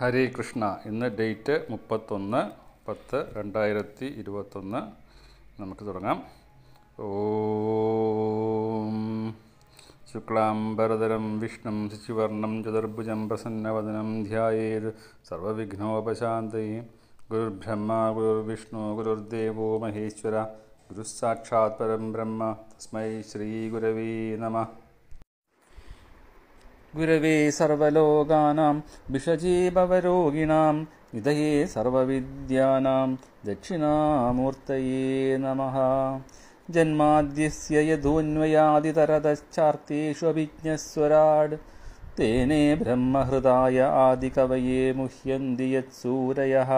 ഹരേ കൃഷ്ണ ഇന്ന് ഡേറ്റ് മുപ്പത്തൊന്ന് പത്ത് രണ്ടായിരത്തി ഇരുപത്തൊന്ന് നമുക്ക് തുടങ്ങാം ഓം ശുക്ലാംബരതരം വിഷ്ണു ശിശുവർണം ചതുർഭുജം പ്രസന്നവദനം ധ്യായേത് സർവവിഘ്നോപശാന്തയെ ഗുരുർബ്രഹ്മ ഗുരുർവിഷ്ണു ഗുരുർദേവോ മഹേശ്വര ഗുരുസാക്ഷാത് പരം ബ്രഹ്മ തസ്മൈ ശ്രീ ഗുരവേ നമ गुरवे सर्वलोकानां विषजीभवरोगिणां हृदये सर्वविद्यानां दक्षिणामूर्तये नमः जन्माद्यस्य यदोऽन्वयादितरतश्चार्तेषु अभिज्ञस्वराड् तेने ब्रह्महृदाय आदिकवये मुह्यन्ति यत्सूरयः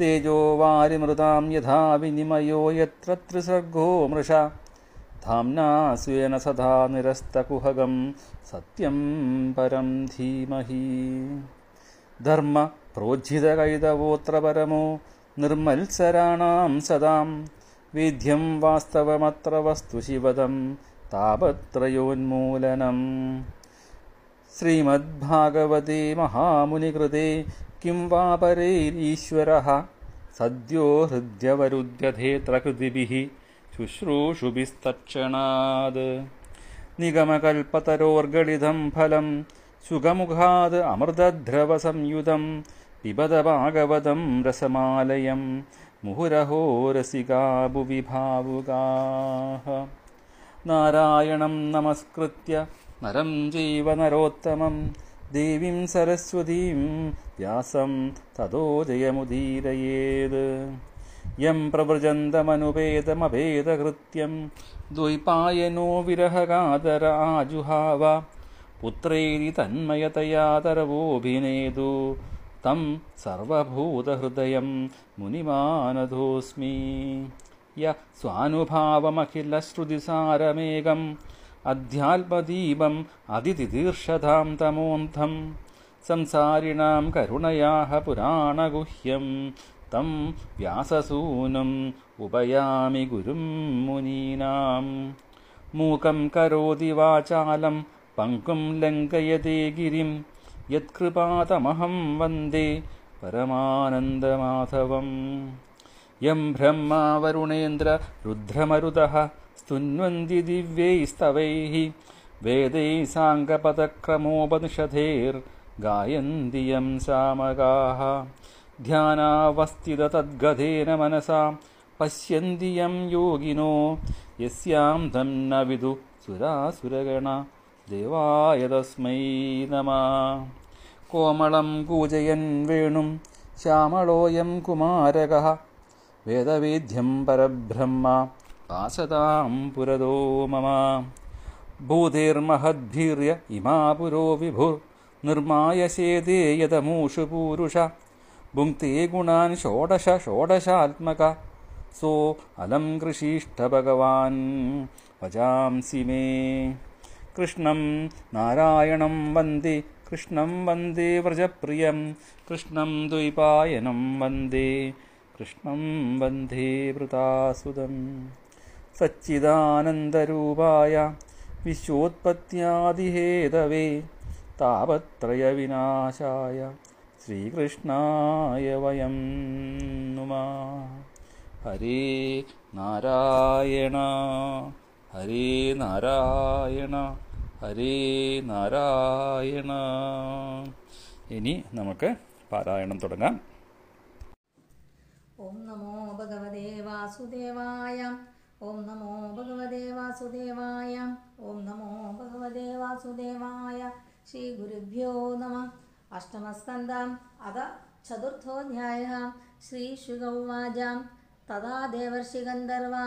तेजो वारिमृतां यथा विनिमयो यत्र त्रिसर्गो मृषा धाम्ना स्वेन सदा निरस्तकुहगं सत्यं परं धीमहि धर्म प्रोज्झितकैतवोऽत्र परमो निर्मत्सराणां सदां वेद्यं वास्तवमत्र वस्तुशिवदं तापत्रयोन्मूलनम् श्रीमद्भागवते महामुनिकृते किं वा परेरीश्वरः सद्यो हृद्यवरुध्यधेत्रकृतिभिः ശുശ്രൂഷുഭിസ്തക്ഷണാത് നിഗമകൽപ്പതരോർഗളിതം ഫലം സുഖമുഖാത് സംയുതം പിബത ഭാഗവതം രസമാലയം മുഹുരഹോ രസികാഭുവി നാരായണം നമസ്കൃത്യ നരം ജൈവ നരോത്തമം ദേവീം സരസ്വതീം വ്യാസം തതോ ജയമുദീരയേത് यं प्रभृजन्तमनुवेदमवेदकृत्यम् द्विपायनो विरहगादर आजुहाव पुत्रैरि तन्मयतयादरवोऽभिनेदु तं सर्वभूतहृदयं मुनिमानधोऽस्मि य स्वानुभावमखिलश्रुतिसारमेकम् अध्यात्मदीबम् अदितिदीर्षधां तमोऽ संसारिणां करुणयाः पुराणगुह्यम् तं व्याससूनम् उपयामि गुरुं मुनीनां मूकं करोति वाचालं पङ्कुं लङ्कयते गिरिं यत्कृपातमहं वन्दे परमानन्दमाधवम् यम् वरुणेन्द्र रुद्रमरुदः स्तुन्वन्ति दिव्यैस्तवैः वेदैः साङ्गपदक्रमोपनिषधेर्गायन्ति यं सामगाः ध्यानावस्थित तद्गधेन मनसा पश्यन्तियं योगिनो यस्यां धन्न न विदुः सुरा देवाय तस्मै नमः कोमलं कूजयन् वेणुं श्यामलोऽयं कुमारकः वेदवेद्यं परब्रह्म आसतां पुरदो मम भूतेर्महद्भिर्य इमा पुरो विभुर् यदमूषु भुङ्क्ते गुणान् षोडश षोडशात्मक अलं कृषीष्ठभगवान् भजांसि मे कृष्णं नारायणं वन्दे कृष्णं वन्दे व्रजप्रियं कृष्णं द्वैपायनं वन्दे कृष्णं वन्दे वृथासुदं सच्चिदानन्दरूपाय विश्वोत्पत्यादिहेतवे तावत्त्रयविनाशाय ശ്രീകൃഷ്ണായ വയം നുമ ഹരേ നാരായണ ഹരേ നാരായണ ഹരേ നാരായണ ഇനി നമുക്ക് പാരായണം തുടങ്ങാം ഓം നമോ ഭഗവതേ വാസുദേവായ ഓം നമോ ഭഗവതേ വാസുദേവായ ഓം നമോ ഭഗവതേ വാസുദേവായ ശ്രീ ഗുരുഭ്യോ നമ अष्टमस्कन्दाम् अथ चतुर्थोऽध्यायः श्रीशुक उवाच तदा देवर्षिगन्धर्वा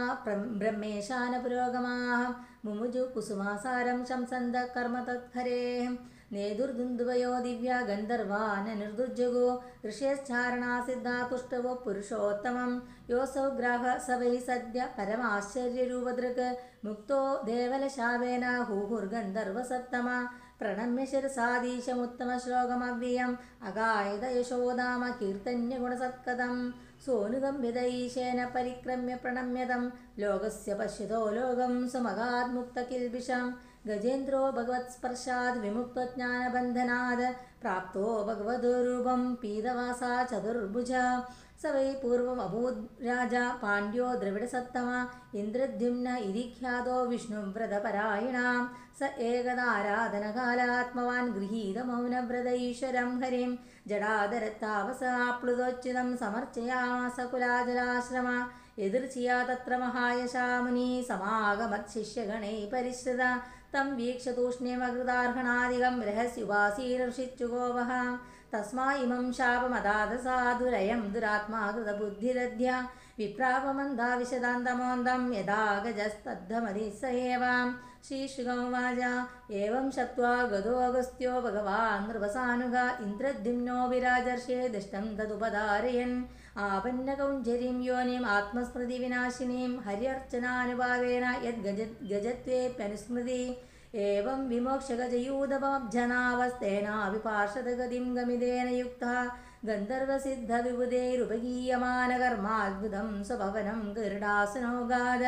ब्रह्मेशानपुरोगमाः मुमुजुकुसुमासारं शंसन्दकर्मतत्करेः नेदुर्दुन्द्वयो दिव्या गन्धर्वाननिर्दुर्जुगो ऋषेश्चारणासिद्धा तुष्टवो पुरुषोत्तमं योऽसौ ग्राह स वै सद्य परमाश्चर्यरूपदृक् मुक्तो देवलशावेन हुहुर्गन्धर्वसप्तमा പ്രണമ്യ ശിരസാദീശമുത്തമശ്ലോകമവ്യയം അകായത യശോദാമ കീർത്തന്യഗുണസത്കഥം സോനുഗമ്യതൈശേന പരിക്രമ്യ പ്രണമ്യതം ലോകസ്യ പശ്യതോ ലോകം സമകാത്മുക്തകിൽബിഷം ഗജേന്ദ്രോ ഭഗവത് വിമുക്തജ്ഞാനബന്ധനാത് പ്രാപ്തോ ഭഗവതോ പീതവാസ ചതുർഭുജ स वै पूर्वम् अभूद् राजा पाण्ड्यो द्रविडसत्तम इन्द्रद्युम्न इति ख्यातो विष्णुं व्रतपरायणां स एकदाराधनकालात्मवान् गृहीतमौनव्रत ईश्वरं हरिं जडादरत्तावसाप्लुतोच्युतं समर्चयामास कुलाजलाश्रम यदृचिया तत्र महायशामुनि समागमत्शिष्यगणैः परिश्रिता तं वीक्ष तूष्णीमकृतार्हणादिकं रहस्युवासीर्षिच्युगोवः तस्मा इमं शापमदादसाधुरयं दुरात्मा कृतबुद्धिरध्या विप्रापमन्दाविशदान्तमोन्दं यदा गजस्तद्धमधि स एवं शीशुगं एवं गदोऽगस्त्यो भगवान् नृपसानुगा इन्द्रद्युम्नो विराजर्षे दृष्टं तदुपधारयन् आपन्नकौजरीं योनिम् आत्मस्मृतिविनाशिनीं हर्यर्चनानुभावेन यद्गज गजत्वेऽप्यनुस्मृतिः एवं विमोक्षगजयूदपमब्जनावस्तेनापि पार्षदगतिं गमितेन युक्तः गन्धर्वसिद्धविबुधैरुपगीयमानकर्माद्भुतं स्वभवनं गरुडासनो गाद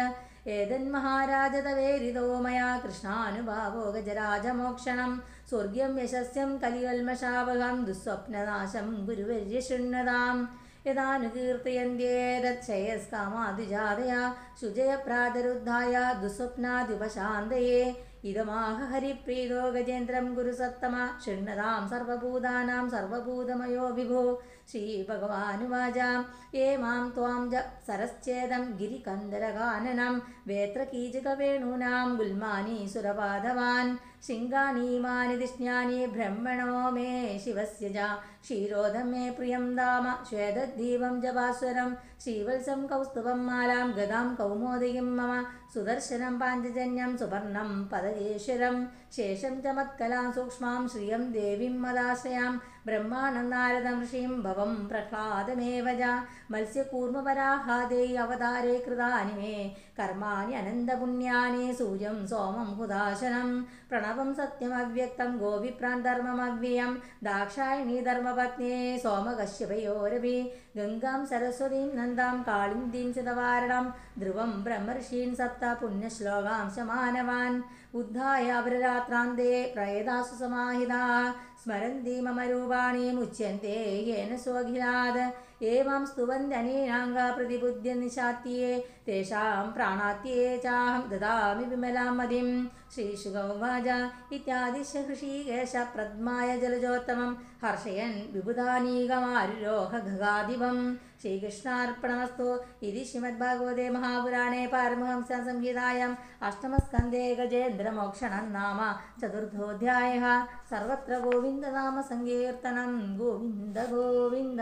एतन्महाराज तवेरितो मया कृष्णानुभावो गजराजमोक्षणं स्वर्ग्यं यशस्यं कलिकल्मषावहं दुःस्वप्ननाशं गुरुवर्य शृण्वताम् यदानुकीर्तयन्त्येतच्छयस्कामादिजातया शुजयप्रातरुद्धाय दुःस्वप्नाद्युपशान्तये ഇതമാഹ ഹരിപ്രീതോ ഗജേന്ദ്രം ഗുരുസത്തമ ശൃണ്ണതാം സർവഭൂതാനാം സർവഭൂതമയോ വിഭോ ശ്രീഭഗവാനുവാചാം ഏ മാം ത്വാം ജ സരശ്ചേദം ഗിരികന്ദരഗാനനം വേത്രകീചകവേണൂനാം ഗുൽമാനി സുരപാദവാൻ ശിങ്കാണീമാനിതിഷ്ണ്യാനി ബ്രഹ്മണോ മേ ശിവസ്യ ജ ക്ഷീരോദം മേ പ്രിയം ദാമ ശ്വേതദ്ദീപം ജപാസ്വരം ശ്രീവത്സം കൗസ്തുഭം മാലാം ഗതാം കൗമോദയം മമ സുദർശനം പാഞ്ചജന്യം സുവർണം പദകേശ്വരം ശേഷം ച മത്കലാം സൂക്ഷ്മാം ശ്രിയം ദേവീം മദാശ്രയാം ബ്രഹ്മാണം നാരദം ഋഷിയും ഭവം പ്രഹ്ലാദമേവജ മത്സ്യകൂർമ്മപരാഹാദേ അവതാരേ കൃതാനി മേ കർമാണി അനന്തപുണ്യാനി സൂര്യം സോമം ഹുദാശനം പ്രണവം സത്യമവ്യക്തം ഗോപിപ്രാന്തർമ്മമവ്യയം ദാക്ഷായണീ ധർമ്മപത്നിയെ സോമകശ്യപയോരവി ഗംഗാം സരസ്വതീം നന്ദാം കാളിന്ദീം ചിതവാരണം ധ്രുവം ബ്രഹ്മർഷീൻ സത് സപ്ത പുണ്യശ്ലോകാംശമാനവാൻ ഉദ്ധായ അപരരാത്രാന്തേ പ്രേതാസു സമാഹിതാ സ്മരന്തി മമ രൂപാണീമുച്യന്തേ യേന സ്വഖിലാത് ഏവം സ്തുവന്ത്യനീനാംഗ പ്രതിബുദ്ധ്യ നിശാത്യേ തേഷാം പ്രാണാത്യേ ചാഹം ദദാമി വിമലാം മതിം ശ്രീശുഗൗവാച ഇത്യാദിശ ഹൃഷീകേശ പ്രദ്മായ ജലജോത്തമം ഹർഷയൻ വിബുധാനീകമാരുരോഹ ഗഗാധിപം श्रीकृष्णार्पणमस्तु इति श्रीमद्भागवते महापुराणे पारमहंससंहितायाम् अष्टमस्कन्धे गजेन्द्रमोक्षणं नाम चतुर्थोऽध्यायः सर्वत्र गोविन्दनामसङ्कीर्तनं गोविन्द गोविन्द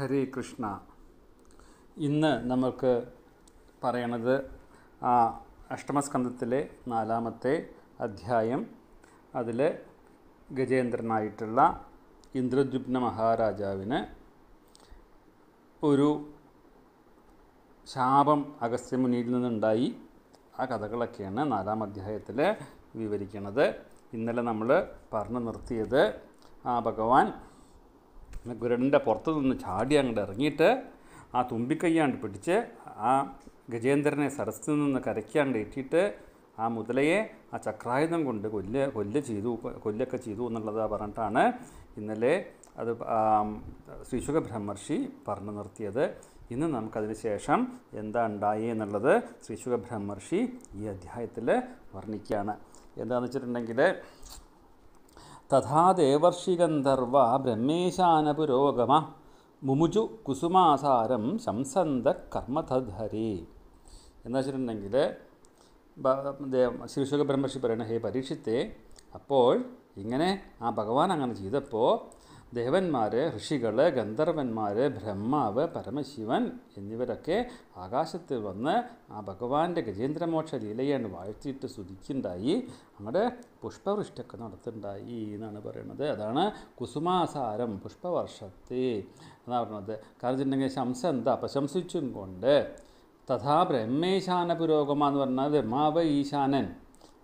ഹരേ കൃഷ്ണ ഇന്ന് നമുക്ക് പറയണത് അഷ്ടമസ്കന്ധത്തിലെ നാലാമത്തെ അധ്യായം അതിൽ ഗജേന്ദ്രനായിട്ടുള്ള ഇന്ദ്രദ്യുപ്ന മഹാരാജാവിന് ഒരു ശാപം അഗസ്ത്യമുനിയിൽ നിന്നുണ്ടായി ആ കഥകളൊക്കെയാണ് നാലാം അധ്യായത്തിൽ വിവരിക്കുന്നത് ഇന്നലെ നമ്മൾ പറഞ്ഞു നിർത്തിയത് ആ ഭഗവാൻ ഗുരടിൻ്റെ പുറത്തു നിന്ന് ചാടി അങ്ങോട്ട് ഇറങ്ങിയിട്ട് ആ തുമ്പിക്കയ്യാണ്ട് പിടിച്ച് ആ ഗജേന്ദ്രനെ സരസിൽ നിന്ന് കരയ്ക്കാണ്ട് ഏറ്റിയിട്ട് ആ മുതലയെ ആ ചക്രായുധം കൊണ്ട് കൊല്ല കൊല്ല ചെയ്തു കൊല്ലൊക്കെ ചെയ്തു എന്നുള്ളത് പറഞ്ഞിട്ടാണ് ഇന്നലെ അത് ശ്രീശുഖ ബ്രഹ്മർഷി പറഞ്ഞു നിർത്തിയത് ഇന്ന് നമുക്കതിന് ശേഷം എന്താ ഉണ്ടായി എന്നുള്ളത് ശ്രീശുഖ ബ്രഹ്മർഷി ഈ അധ്യായത്തിൽ വർണ്ണിക്കുകയാണ് എന്താണെന്ന് വെച്ചിട്ടുണ്ടെങ്കിൽ തഥാ ദേവർഷിഗന്ധർവ ബ്രഹ്മേശാന പുരോഗമ മുമുജു കുസുമാസാരം ശംസന്ത കർമ്മധരി എന്ന് വെച്ചിട്ടുണ്ടെങ്കിൽ ശീർഷക ബ്രഹ്മർഷി പറയണ ഹേ പരീക്ഷിത്തെ അപ്പോൾ ഇങ്ങനെ ആ ഭഗവാൻ അങ്ങനെ ചെയ്തപ്പോൾ ദേവന്മാർ ഋഷികൾ ഗന്ധർവന്മാർ ബ്രഹ്മാവ് പരമശിവൻ എന്നിവരൊക്കെ ആകാശത്ത് വന്ന് ആ ഭഗവാന്റെ ഗജേന്ദ്രമോക്ഷ ലീലയാണ് വാഴ്ത്തിയിട്ട് സ്തുതിക്കുണ്ടായി നമ്മുടെ പുഷ്പവൃഷ്ടിയൊക്കെ നടത്തുണ്ടായി എന്നാണ് പറയുന്നത് അതാണ് കുസുമാസാരം പുഷ്പവർഷത്തെ എന്നാണ് പറയുന്നത് കാരണം വെച്ചിട്ടുണ്ടെങ്കിൽ ശംസ എന്താ പ്രശംസിച്ചും കൊണ്ട് തഥാ ബ്രഹ്മേശാന പുരോഗമ എന്ന് പറഞ്ഞാൽ ബ്രഹ്മാവ് ഈശാനൻ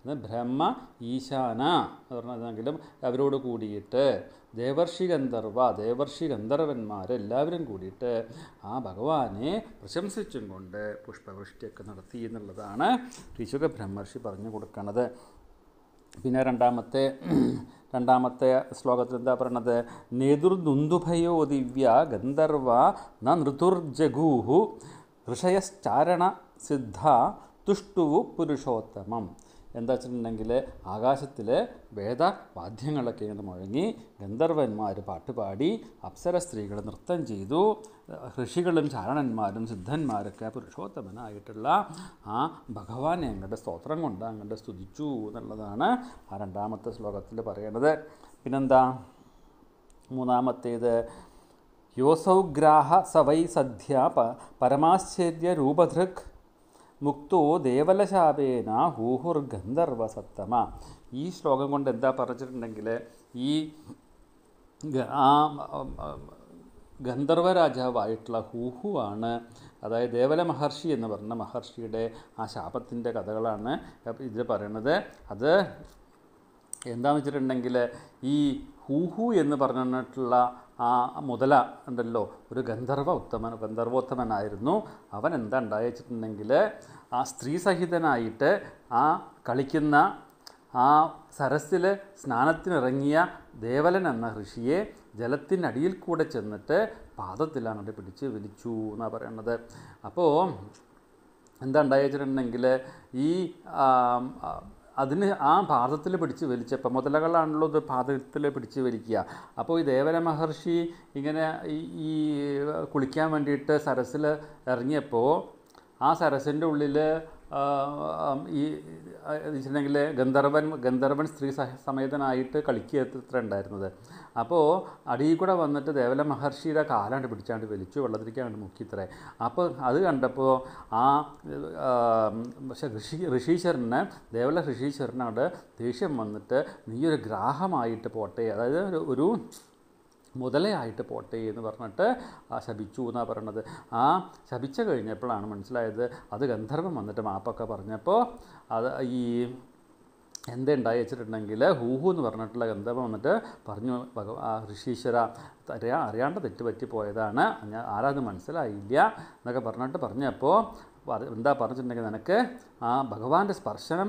അത് ബ്രഹ്മ ഈശാന എന്ന് പറഞ്ഞതെങ്കിലും അവരോട് കൂടിയിട്ട് ദേവർഷി ഗന്ധർവ ദേവർഷി ഗന്ധർവന്മാർ എല്ലാവരും കൂടിയിട്ട് ആ ഭഗവാനെ പ്രശംസിച്ചും കൊണ്ട് പുഷ്പവൃഷ്ടിയൊക്കെ നടത്തി എന്നുള്ളതാണ് ഋഷുക ബ്രഹ്മർഷി പറഞ്ഞു കൊടുക്കുന്നത് പിന്നെ രണ്ടാമത്തെ രണ്ടാമത്തെ ശ്ലോകത്തിൽ എന്താ പറയണത് നേതുർദുന്ദുഭയോ ദിവ്യ ഗന്ധർവ നൃതുർജഗൂഹു ഋഷയശ്ചാരണ സിദ്ധ തുഷ്ടുവു പുരുഷോത്തമം എന്താ വെച്ചിട്ടുണ്ടെങ്കിൽ ആകാശത്തിലെ വേദവാദ്യങ്ങളൊക്കെ ഇങ്ങനെ മുഴങ്ങി ഗന്ധർവന്മാർ പാട്ടുപാടി അപ്സര സ്ത്രീകൾ നൃത്തം ചെയ്തു ഋഷികളും ചാരണന്മാരും സിദ്ധന്മാരൊക്കെ പുരുഷോത്തമനായിട്ടുള്ള ആ ഭഗവാനെ അങ്ങോട്ട് സ്തോത്രം കൊണ്ട് അങ്ങോട്ട് സ്തുതിച്ചു എന്നുള്ളതാണ് ആ രണ്ടാമത്തെ ശ്ലോകത്തിൽ പറയേണ്ടത് പിന്നെന്താ മൂന്നാമത്തേത് യോസൗഗ്രാഹ സ വൈ സദ്ധ്യ പ പരമാശ്ചര്യ രൂപധൃക് മുക്തോ ദേവലശാപേന സത്തമ ഈ ശ്ലോകം കൊണ്ട് എന്താ പറഞ്ഞിട്ടുണ്ടെങ്കിൽ ഈ ആ ഗന്ധർവ രാജാവായിട്ടുള്ള ആണ് അതായത് ദേവല മഹർഷി എന്ന് പറഞ്ഞ മഹർഷിയുടെ ആ ശാപത്തിൻ്റെ കഥകളാണ് ഇത് പറയണത് അത് എന്താണെന്ന് വെച്ചിട്ടുണ്ടെങ്കിൽ ഈ ഹൂഹു എന്ന് പറഞ്ഞിട്ടുള്ള ആ മുതല ഉണ്ടല്ലോ ഒരു ഗന്ധർവ ഉത്തമൻ ഗന്ധർവോത്തമനായിരുന്നു അവൻ എന്താ ഉണ്ടായി ആ സ്ത്രീ സഹിതനായിട്ട് ആ കളിക്കുന്ന ആ സരസിൽ സ്നാനത്തിനിറങ്ങിയ ദേവലൻ എന്ന ഋഷിയെ ജലത്തിനടിയിൽ കൂടെ ചെന്നിട്ട് പാദത്തിലാണ് പിടിച്ച് വിളിച്ചു എന്നാണ് പറയുന്നത് അപ്പോൾ എന്താ ഉണ്ടായി ഈ അതിന് ആ പാദത്തിൽ പിടിച്ച് വലിച്ചപ്പോൾ മുതലകളാണല്ലോ ഇത് പാദത്തിൽ പിടിച്ച് വലിക്കുക അപ്പോൾ ഈ ദേവര മഹർഷി ഇങ്ങനെ ഈ കുളിക്കാൻ വേണ്ടിയിട്ട് സരസിൽ ഇറങ്ങിയപ്പോൾ ആ സരസിൻ്റെ ഉള്ളിൽ ഈ വെച്ചിട്ടുണ്ടെങ്കിൽ ഗന്ധർവൻ ഗന്ധർവൻ സ്ത്രീ സമേതനായിട്ട് കളിക്കുക എത്ര ഉണ്ടായിരുന്നത് അപ്പോൾ അടിയിൽ കൂടെ വന്നിട്ട് ദേവല മഹർഷിയുടെ കാലാണ്ട് പിടിച്ചാണ്ട് വലിച്ചു വെള്ളത്തിരിക്കാണ്ട് അങ്ങോട്ട് മുക്കിത്രേ അപ്പോൾ അത് കണ്ടപ്പോൾ ആ പക്ഷേ ഋഷി ഋഷീശ്വരന് ദേവല ഋഷീശ്വരനോട് ദേഷ്യം വന്നിട്ട് നീ ഒരു ഗ്രാഹമായിട്ട് പോട്ടെ അതായത് ഒരു ഒരു മുതലയായിട്ട് പോട്ടെ എന്ന് പറഞ്ഞിട്ട് ശപിച്ചു എന്നാണ് പറയണത് ആ ശപിച്ച കഴിഞ്ഞപ്പോഴാണ് മനസ്സിലായത് അത് ഗന്ധർവം വന്നിട്ട് മാപ്പൊക്കെ പറഞ്ഞപ്പോൾ അത് ഈ എന്തുണ്ടായി വെച്ചിട്ടുണ്ടെങ്കിൽ ഹൂഹു എന്ന് പറഞ്ഞിട്ടുള്ള ഗന്ധർവം വന്നിട്ട് പറഞ്ഞു ഭഗവാ ഋഷീശ്വര അറിയാ അറിയാണ്ട് തെറ്റുപറ്റി പോയതാണ് ഞാൻ ആരാത് മനസ്സിലായില്ല എന്നൊക്കെ പറഞ്ഞിട്ട് പറഞ്ഞപ്പോൾ എന്താ പറഞ്ഞിട്ടുണ്ടെങ്കിൽ നിനക്ക് ആ ഭഗവാന്റെ സ്പർശനം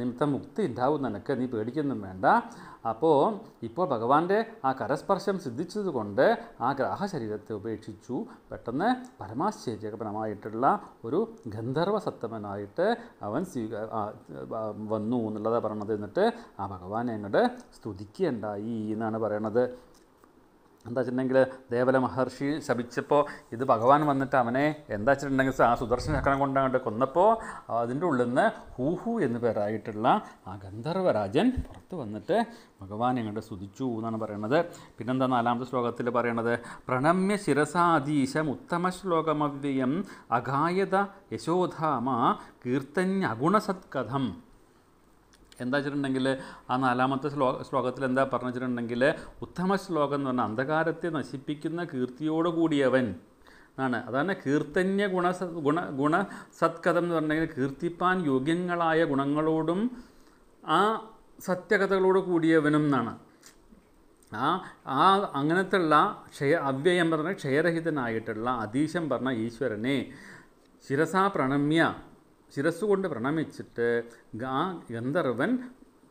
നിമിത്തം മുക്തി ഉണ്ടാവും നിനക്ക് നീ പേടിക്കൊന്നും വേണ്ട അപ്പോൾ ഇപ്പോൾ ഭഗവാന്റെ ആ കരസ്പർശം സിദ്ധിച്ചതുകൊണ്ട് ആ ഗ്രാഹശരീരത്തെ ഉപേക്ഷിച്ചു പെട്ടെന്ന് പരമാശ്ചര്യപരമായിട്ടുള്ള ഒരു ഗന്ധർവ സത്തമനായിട്ട് അവൻ സ്വീക വന്നു എന്നുള്ളതാണ് പറയണത് എന്നിട്ട് ആ ഭഗവാനെ അങ്ങോട്ട് സ്തുതിക്കുകയുണ്ടായി എന്നാണ് പറയണത് എന്താ വെച്ചിട്ടുണ്ടെങ്കിൽ ദേവല മഹർഷി ശപിച്ചപ്പോൾ ഇത് ഭഗവാൻ വന്നിട്ട് അവനെ എന്താ വെച്ചിട്ടുണ്ടെങ്കിൽ ആ സുദർശന ചക്രം കൊണ്ടാണ് കൊന്നപ്പോൾ അതിൻ്റെ ഉള്ളിൽ നിന്ന് ഹൂഹു എന്ന് പേരായിട്ടുള്ള ആ ഗന്ധർവരാജൻ പുറത്ത് വന്നിട്ട് ഭഗവാൻ ഞങ്ങളുടെ സ്തുതിച്ചു എന്നാണ് പറയുന്നത് പിന്നെന്താ നാലാമത്തെ ശ്ലോകത്തിൽ പറയണത് പ്രണമ്യ ശിരസാധീശം ഉത്തമ ശ്ലോകമവ്യയം അഗായത യശോധാമ കീർത്തന്യ അഗുണസത്കഥം എന്താ വെച്ചിട്ടുണ്ടെങ്കിൽ ആ നാലാമത്തെ ശ്ലോക ശ്ലോകത്തിൽ എന്താ പറഞ്ഞു വെച്ചിട്ടുണ്ടെങ്കിൽ ഉത്തമ ശ്ലോകം എന്ന് പറഞ്ഞാൽ അന്ധകാരത്തെ നശിപ്പിക്കുന്ന കീർത്തിയോടുകൂടിയവൻ ആണ് അതാണ് കീർത്തന്യ ഗുണ ഗുണ ഗുണ സത്കഥം എന്ന് പറഞ്ഞെങ്കിൽ കീർത്തിപ്പാൻ യോഗ്യങ്ങളായ ഗുണങ്ങളോടും ആ സത്യകഥകളോട് കൂടിയവനും എന്നാണ് ആ ആ അങ്ങനത്തെയുള്ള ക്ഷയ അവ്യയം പറഞ്ഞാൽ ക്ഷയരഹിതനായിട്ടുള്ള അതീശം പറഞ്ഞ ഈശ്വരനെ ശിരസാ പ്രണമ്യ ശിരസ്സുകൊണ്ട് പ്രണമിച്ചിട്ട് ഗാ ഗന്ധർവൻ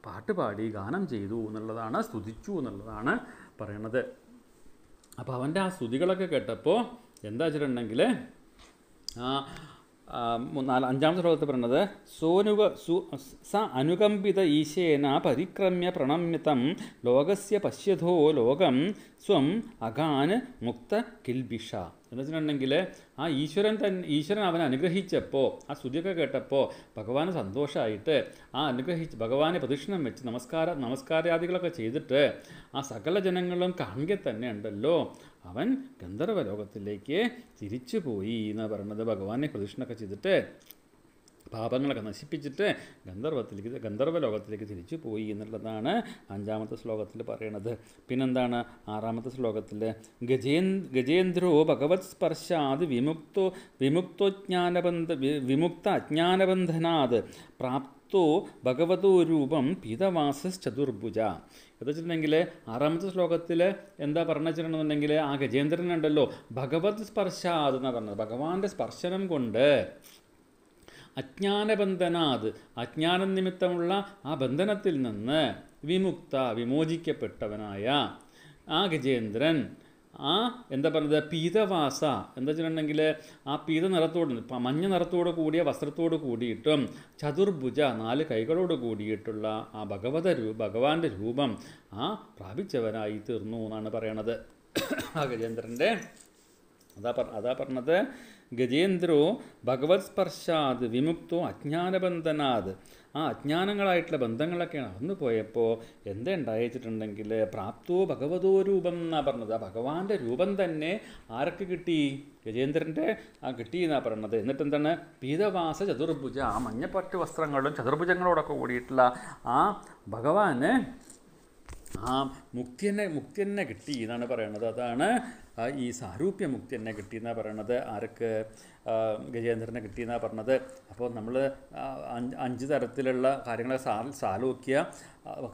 പാട്ടുപാടി ഗാനം ചെയ്തു എന്നുള്ളതാണ് സ്തുതിച്ചു എന്നുള്ളതാണ് പറയണത് അപ്പോൾ അവൻ്റെ ആ സ്തുതികളൊക്കെ കേട്ടപ്പോൾ എന്താ വെച്ചിട്ടുണ്ടെങ്കിൽ ആ നാല് അഞ്ചാം ശ്ലോകത്തിൽ പറയണത് സോനുവ സു സ അനുകമ്പിത ഈശേന പരിക്രമ്യ പ്രണമ്യതം ലോകസ്യ പശ്യതോ ലോകം സ്വം അഗാൻ മുക്ത കിൽബിഷ എന്ന് വെച്ചിട്ടുണ്ടെങ്കിൽ ആ ഈശ്വരൻ തന്നെ ഈശ്വരൻ അവനെ അനുഗ്രഹിച്ചപ്പോൾ ആ സ്തുതിയൊക്കെ കേട്ടപ്പോൾ ഭഗവാന് സന്തോഷമായിട്ട് ആ അനുഗ്രഹിച്ച് ഭഗവാനെ പ്രദക്ഷിണം വെച്ച് നമസ്കാര നമസ്കാരാദികളൊക്കെ ചെയ്തിട്ട് ആ സകല ജനങ്ങളും കാണുക തന്നെ ഉണ്ടല്ലോ അവൻ ഗന്ധർവ ലോകത്തിലേക്ക് തിരിച്ചു പോയി എന്ന് പറയുന്നത് ഭഗവാനെ പ്രദക്ഷിണമൊക്കെ ചെയ്തിട്ട് പാപങ്ങളൊക്കെ നശിപ്പിച്ചിട്ട് ഗന്ധർവത്തിലേക്ക് ഗന്ധർവ ലോകത്തിലേക്ക് തിരിച്ചു പോയി എന്നുള്ളതാണ് അഞ്ചാമത്തെ ശ്ലോകത്തിൽ പറയണത് പിന്നെന്താണ് ആറാമത്തെ ശ്ലോകത്തിൽ ഗജേൻ ഗജേന്ദ്രോ ഭഗവത് സ്പർശാത് വിമുക്തോ വിമുക്തോജ്ഞാനബന്ധ വിമുക്ത അജ്ഞാനബന്ധനാത് പ്രാപ്തോ ഭഗവതോ രൂപം പീതവാസ ചതുർഭുജ എന്ന് വെച്ചിട്ടുണ്ടെങ്കിൽ ആറാമത്തെ ശ്ലോകത്തിൽ എന്താ പറഞ്ഞു വെച്ചിട്ടുണ്ടെന്നുണ്ടെങ്കിൽ ആ ഗജേന്ദ്രനുണ്ടല്ലോ ഭഗവത് സ്പർശാത് എന്നാണ് പറഞ്ഞത് ഭഗവാന്റെ സ്പർശനം കൊണ്ട് അജ്ഞാനബന്ധനാത് അജ്ഞാനം നിമിത്തമുള്ള ആ ബന്ധനത്തിൽ നിന്ന് വിമുക്ത വിമോചിക്കപ്പെട്ടവനായ ആ ഗജേന്ദ്രൻ ആ എന്താ പറയുന്നത് പീതവാസ എന്താ വെച്ചിട്ടുണ്ടെങ്കിൽ ആ പീത നിറത്തോട് മഞ്ഞ നിറത്തോട് കൂടിയ വസ്ത്രത്തോട് കൂടിയിട്ടും ചതുർഭുജ നാല് കൈകളോട് കൂടിയിട്ടുള്ള ആ ഭഗവത രൂപ ഭഗവാന്റെ രൂപം ആ പ്രാപിച്ചവനായി തീർന്നു എന്നാണ് പറയണത് ആ ഗജേന്ദ്രൻ്റെ അതാ പറ അതാ പറഞ്ഞത് ഗജേന്ദ്രോ ഭഗവത് സ്പർശാത് വിമുക്തോ അജ്ഞാനബന്ധനാത് ആ അജ്ഞാനങ്ങളായിട്ടുള്ള ബന്ധങ്ങളൊക്കെയാണ് അന്ന് പോയപ്പോൾ എന്താ ഉണ്ടായിച്ചിട്ടുണ്ടെങ്കിൽ പ്രാപ്തോ ഭഗവതോ രൂപം എന്നാണ് പറഞ്ഞത് ആ ഭഗവാന്റെ രൂപം തന്നെ ആർക്ക് കിട്ടി ഗജേന്ദ്രൻ്റെ ആ കിട്ടി എന്നാണ് പറയുന്നത് എന്നിട്ട് എന്താണ് പീതവാസ ചതുർഭുജ ആ മഞ്ഞപ്പട്ട് വസ്ത്രങ്ങളും ചതുർഭുജങ്ങളോടൊക്കെ കൂടിയിട്ടുള്ള ആ ഭഗവാന് ആ മുക്തി തന്നെ മുക്തി തന്നെ കിട്ടി എന്നാണ് പറയുന്നത് അതാണ് ഈ സാരൂപ്യ മുക്തി എന്നെ കിട്ടിയെന്നാണ് പറയണത് ആർക്ക് ഗജേന്ദ്രനെ കിട്ടിയെന്നാണ് പറഞ്ഞത് അപ്പോൾ നമ്മൾ അഞ്ച് തരത്തിലുള്ള കാര്യങ്ങളെ സാ സാലോക്യ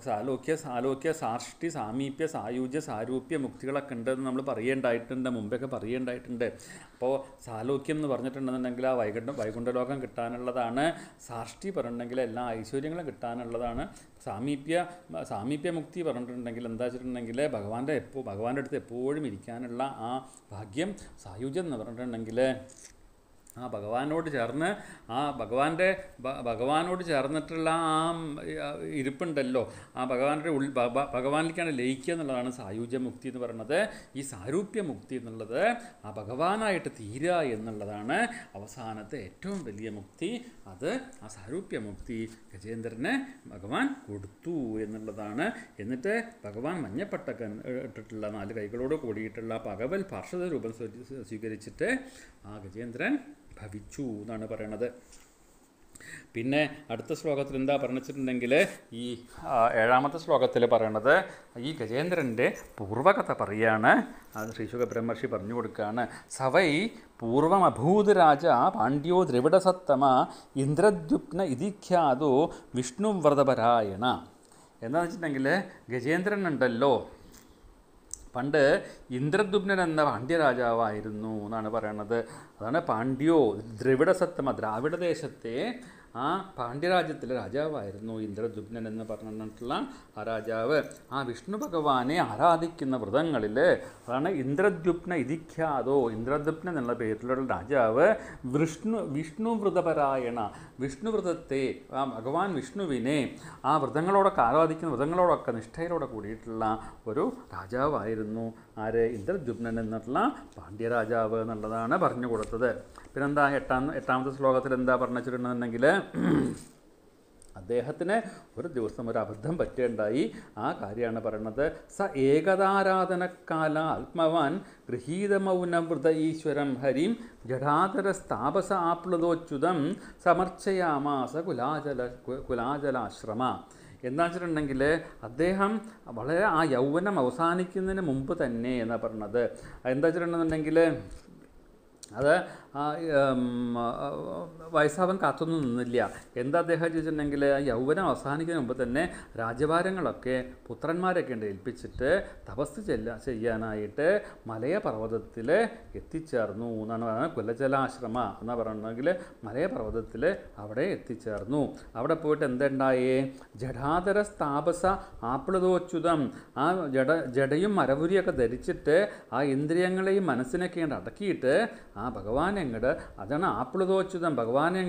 സാലോക്യ സാലോക്യ സാർഷ്ടി സാമീപ്യ സായുജ്യ സാരൂപ്യ മുക്തികളൊക്കെ ഉണ്ടെന്ന് നമ്മൾ പറയേണ്ടായിട്ടുണ്ട് മുമ്പൊക്കെ പറയേണ്ടായിട്ടുണ്ട് അപ്പോൾ സാലോക്യം എന്ന് പറഞ്ഞിട്ടുണ്ടെന്നുണ്ടെങ്കിൽ ആ വൈകുണ്ഠ വൈകുണ്ഠലോകം കിട്ടാനുള്ളതാണ് സാർഷ്ടി പറഞ്ഞിട്ടുണ്ടെങ്കിൽ എല്ലാ ഐശ്വര്യങ്ങളും കിട്ടാനുള്ളതാണ് സാമീപ്യ സാമീപ്യ മുക്തി പറഞ്ഞിട്ടുണ്ടെങ്കിൽ എന്താ വെച്ചിട്ടുണ്ടെങ്കിൽ ഭഗവാന്റെ എപ്പോൾ ഭഗവാന്റെ അടുത്ത് എപ്പോഴും ഇരിക്കാനുള്ള ആ ഭാഗ്യം സായുജ്യം എന്ന് പറഞ്ഞിട്ടുണ്ടെങ്കിൽ ആ ഭഗവാനോട് ചേർന്ന് ആ ഭഗവാന്റെ ഭഗവാനോട് ചേർന്നിട്ടുള്ള ആ ഇരിപ്പുണ്ടല്ലോ ആ ഭഗവാന്റെ ഉൾ ഭഗവാനിലേക്കാണ് ലയിക്കുക എന്നുള്ളതാണ് സായുജ്യ മുക്തി എന്ന് പറയുന്നത് ഈ സാരൂപ്യ മുക്തി എന്നുള്ളത് ആ ഭഗവാനായിട്ട് തീരുക എന്നുള്ളതാണ് അവസാനത്തെ ഏറ്റവും വലിയ മുക്തി അത് ആ സാരൂപ്യ മുക്തി ഗജേന്ദ്രന് ഭഗവാൻ കൊടുത്തു എന്നുള്ളതാണ് എന്നിട്ട് ഭഗവാൻ മഞ്ഞപ്പട്ടക്ക ഇട്ടിട്ടുള്ള നാല് കൈകളോട് കൂടിയിട്ടുള്ള പകവൽ പാർശ്വത രൂപം സ്വീകരിച്ചിട്ട് ആ ഗജേന്ദ്രൻ ഭവിച്ചു എന്നാണ് പറയണത് പിന്നെ അടുത്ത ശ്ലോകത്തിൽ എന്താ പറഞ്ഞിട്ടുണ്ടെങ്കിൽ ഈ ഏഴാമത്തെ ശ്ലോകത്തിൽ പറയണത് ഈ ഗജേന്ദ്രൻ്റെ പൂർവകഥ പറയാണ് അത് ശ്രീശുഖ ബ്രഹ്മർഷി പറഞ്ഞു കൊടുക്കുകയാണ് സവൈ പൂർവമഭൂത് രാജ പാണ്ഡ്യോ ദ്രവിഡസത്തമ ഇന്ദ്രദ്യുപ്ന ഇതിഖ്യാതോ വിഷ്ണുവ്രതപരായണ എന്താണെന്ന് വെച്ചിട്ടുണ്ടെങ്കിൽ ഗജേന്ദ്രൻ ഉണ്ടല്ലോ പണ്ട് ഇന്ദ്രദുബ്നൻ എന്ന പാണ്ഡ്യരാജാവായിരുന്നു എന്നാണ് പറയണത് അതാണ് പാണ്ഡ്യോ ദ്രവിഡ സത്തമ ദ്രാവിഡ ദേശത്തെ ആ പാണ്ഡ്യരാജ്യത്തിലെ രാജാവായിരുന്നു ഇന്ദ്രദുബ്നൻ എന്ന് പറഞ്ഞിട്ടുള്ള ആ രാജാവ് ആ വിഷ്ണു ഭഗവാനെ ആരാധിക്കുന്ന വ്രതങ്ങളിൽ അതാണ് ഇന്ദ്രദ്യുപ്ന ഇതിഖ്യാതോ ഇന്ദ്രദ്യുപ്ന എന്നുള്ള പേരിലുള്ള രാജാവ് വിഷ്ണു വിഷ്ണു വിഷ്ണുവ്രതത്തെ ആ ഭഗവാൻ വിഷ്ണുവിനെ ആ വ്രതങ്ങളോടൊക്കെ ആരാധിക്കുന്ന വ്രതങ്ങളോടൊക്കെ നിഷ്ഠയിലൂടെ കൂടിയിട്ടുള്ള ഒരു രാജാവായിരുന്നു ആര് ഇന്ദ്രദ്യുപ്നൻ എന്നുള്ള പാണ്ഡ്യരാജാവ് എന്നുള്ളതാണ് പറഞ്ഞു കൊടുത്തത് പിന്നെന്താ എട്ടാം എട്ടാമത്തെ ശ്ലോകത്തിൽ എന്താ പറഞ്ഞു വെച്ചിട്ടുണ്ടെന്നുണ്ടെങ്കിൽ അദ്ദേഹത്തിന് ഒരു ദിവസം ഒരു അബദ്ധം പറ്റേണ്ടായി ആ കാര്യമാണ് പറയുന്നത് സ ഏകതാരാധനക്കാല ആത്മവാൻ ഗൃഹീത മൗനവൃത ഈശ്വരം ഹരിം ജഡാതര സ്ഥാപസ ആപ്ലുതോച്യുതം സമർച്ചയാമാസ കുലാചല കുലാചലാശ്രമ എന്താ വെച്ചിട്ടുണ്ടെങ്കിൽ അദ്ദേഹം വളരെ ആ യൗവനം അവസാനിക്കുന്നതിന് മുമ്പ് തന്നെ എന്നാണ് പറഞ്ഞത് എന്താ വെച്ചിട്ടുണ്ടെന്നുണ്ടെങ്കിൽ അത് വയസ്സാവൻ കാത്തൊന്നും നിന്നില്ല എന്താ അദ്ദേഹം ചോദിച്ചിട്ടുണ്ടെങ്കിൽ യൗവനം അവസാനിക്കുന്ന മുമ്പ് തന്നെ രാജഭാരങ്ങളൊക്കെ പുത്രന്മാരൊക്കെ ഉണ്ട് ഏൽപ്പിച്ചിട്ട് തപസ് ചെല്ല ചെയ്യാനായിട്ട് മലയ എത്തിച്ചേർന്നു എന്നാണ് പറയുന്നത് കുലജലാശ്രമ എന്ന് പറയണമെങ്കിൽ മലയ അവിടെ എത്തിച്ചേർന്നു അവിടെ പോയിട്ട് എന്തുണ്ടായി ജഡാതര സ്ഥാപസ ആപ്ലതോച്യുതം ആ ജഡ ജഡയും മരപുരിയൊക്കെ ധരിച്ചിട്ട് ആ ഇന്ദ്രിയങ്ങളെയും മനസ്സിനൊക്കെ അടക്കിയിട്ട് ആ ഭഗവാൻ അങ്ങട് അതാണ് തോച്ചുതം ഭഗവാനെ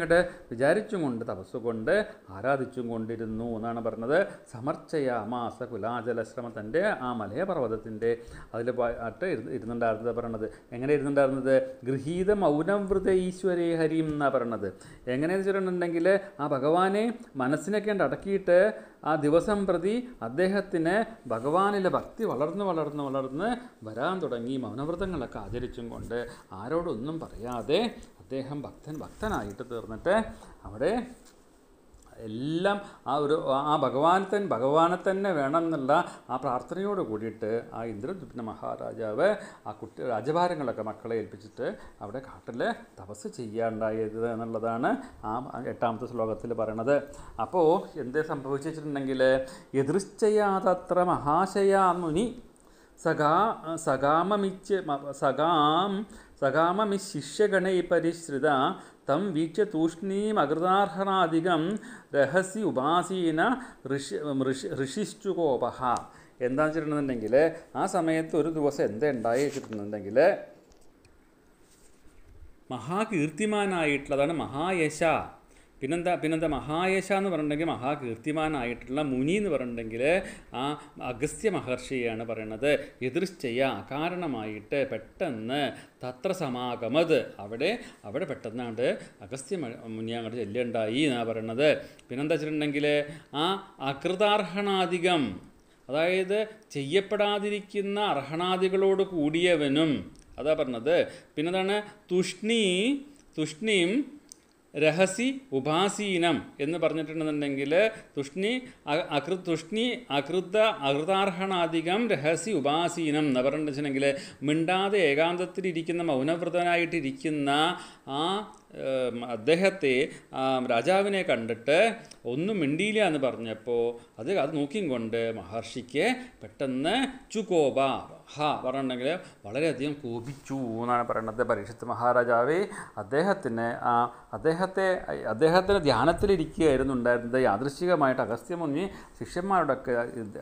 വിചാരിച്ചും കൊണ്ട് തപസ്സുകൊണ്ട് ആരാധിച്ചും കൊണ്ടിരുന്നു എന്നാണ് പറഞ്ഞത് സമർച്ചയാമാസ മാസ കുലാചലശ്രമത്തിൻ്റെ ആ മലയപർവ്വതത്തിൻ്റെ അതിൽ പാട്ട് ഇരുന്നുണ്ടായിരുന്നത് പറയണത് എങ്ങനെ ഇരുന്നുണ്ടായിരുന്നത് ഗൃഹീത മൗനവ്രത ഈശ്വരേ ഹരിം എന്നാണ് പറയണത് എങ്ങനെയെന്ന് വെച്ചിട്ടുണ്ടെങ്കിൽ ആ ഭഗവാനെ മനസ്സിനെ കണ്ട് അടക്കിയിട്ട് ആ ദിവസം പ്രതി അദ്ദേഹത്തിന് ഭഗവാനിലെ ഭക്തി വളർന്ന് വളർന്ന് വളർന്ന് വരാൻ തുടങ്ങി മൗനവ്രതങ്ങളൊക്കെ ആചരിച്ചും കൊണ്ട് ആരോടൊന്നും പറയാതെ അദ്ദേഹം ഭക്തൻ ഭക്തനായിട്ട് തീർന്നിട്ട് അവിടെ എല്ലാം ആ ഒരു ആ ഭഗവാൻ തന്നെ ഭഗവാനെ തന്നെ വേണം എന്നുള്ള ആ പ്രാർത്ഥനയോട് കൂടിയിട്ട് ആ ഇന്ദ്രദുപ്ന മഹാരാജാവ് ആ കുട്ടി രാജഭാരങ്ങളൊക്കെ മക്കളെ ഏൽപ്പിച്ചിട്ട് അവിടെ കാട്ടിൽ തപസ് ചെയ്യാണ്ടായത് എന്നുള്ളതാണ് ആ എട്ടാമത്തെ ശ്ലോകത്തിൽ പറയണത് അപ്പോൾ എന്തേ സംഭവിച്ചിട്ടുണ്ടെങ്കിൽ എതിർച്ചയാതത്ര മഹാശയാമുനി സഖാ സകാമമിച്ച് സകാം സകാമമിശിഷ്യഗണൈ പരിശ്രിത തം വീക്ഷ്യ തൂഷ്ണീമകൃതാർഹനാധികം രഹസ്യ ഉപാസീന ഋഷി ഋഷി ഋഷിശ്ചുകോപ എന്താണെന്ന് വെച്ചിട്ടുണ്ടെന്നുണ്ടെങ്കിൽ ആ സമയത്ത് ഒരു ദിവസം എന്താ ഉണ്ടായി വെച്ചിട്ടുണ്ടെന്നുണ്ടെങ്കിൽ മഹാകീർത്തിമാനായിട്ടുള്ളതാണ് മഹായശ പിന്നെന്താ പിന്നെന്താ മഹായേശ എന്ന് പറഞ്ഞിട്ടുണ്ടെങ്കിൽ മഹാകീർത്തിമാനായിട്ടുള്ള മുനി എന്ന് പറഞ്ഞിട്ടുണ്ടെങ്കിൽ ആ അഗസ്ത്യ മഹർഷിയാണ് പറയുന്നത് എതിർശ്ചയ അകാരണമായിട്ട് പെട്ടെന്ന് തത്ര സമാഗമത് അവിടെ അവിടെ പെട്ടെന്നാണ്ട് അഗസ്ത്യ മുനി അങ്ങോട്ട് ചെല്ലുണ്ടായി എന്നാണ് പറയണത് പിന്നെന്താ വെച്ചിട്ടുണ്ടെങ്കിൽ ആ അകൃതാർഹണാധികം അതായത് ചെയ്യപ്പെടാതിരിക്കുന്ന അർഹണാദികളോട് കൂടിയവനും അതാ പറഞ്ഞത് പിന്നെന്താണ് തുഷ്ണി തുഷ്ണിയും രഹസി ഉപാസീനം എന്ന് പറഞ്ഞിട്ടുണ്ടെന്നുണ്ടെങ്കിൽ തുഷ്ണി അകൃ തുഷ്ണി അകൃത അകൃതാർഹണാധികം രഹസി ഉപാസീനം എന്ന് പറഞ്ഞിട്ടുണ്ടെങ്കിൽ മിണ്ടാതെ ഏകാന്തത്തിലിരിക്കുന്ന മൗനവ്രതനായിട്ടിരിക്കുന്ന ആ അദ്ദേഹത്തെ രാജാവിനെ കണ്ടിട്ട് ഒന്നും മിണ്ടിയില്ല എന്ന് പറഞ്ഞപ്പോൾ അത് അത് നോക്കിയും കൊണ്ട് മഹർഷിക്ക് പെട്ടെന്ന് ചുകോപ ഹ പറഞ്ഞിട്ടുണ്ടെങ്കിൽ വളരെയധികം കോപിച്ചു എന്നാണ് പറയുന്നത് പരീക്ഷത്ത് മഹാരാജാവ് അദ്ദേഹത്തിന് ആ അദ്ദേഹത്തെ അദ്ദേഹത്തിൻ്റെ ധ്യാനത്തിലിരിക്കുകയായിരുന്നു ഉണ്ടായിരുന്നത് യാദൃശികമായിട്ട് അഗസ്ത്യമുനി ശിഷ്യന്മാരോടൊക്കെ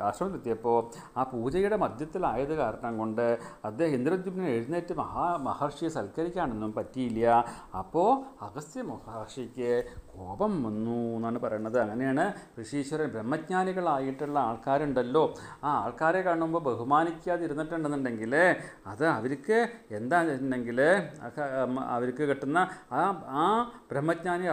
ആശ്രമത്തിലെത്തിയപ്പോൾ ആ പൂജയുടെ മധ്യത്തിലായത് കാരണം കൊണ്ട് അദ്ദേഹം ഇന്ദ്രദ്യുപ്തിനെ എഴുന്നേറ്റ് മഹാ മഹർഷിയെ സൽക്കരിക്കാനൊന്നും പറ്റിയില്ല അപ്പോൾ 아그스모하시기에 കോപം വന്നു എന്നാണ് പറയുന്നത് അങ്ങനെയാണ് ഋഷീശ്വരൻ ബ്രഹ്മജ്ഞാനികളായിട്ടുള്ള ആൾക്കാരുണ്ടല്ലോ ആ ആൾക്കാരെ കാണുമ്പോൾ ബഹുമാനിക്കാതിരുന്നിട്ടുണ്ടെന്നുണ്ടെങ്കിൽ അത് അവർക്ക് വെച്ചിട്ടുണ്ടെങ്കിൽ അവർക്ക് കിട്ടുന്ന ആ ആ ബ്രഹ്മജ്ഞാനി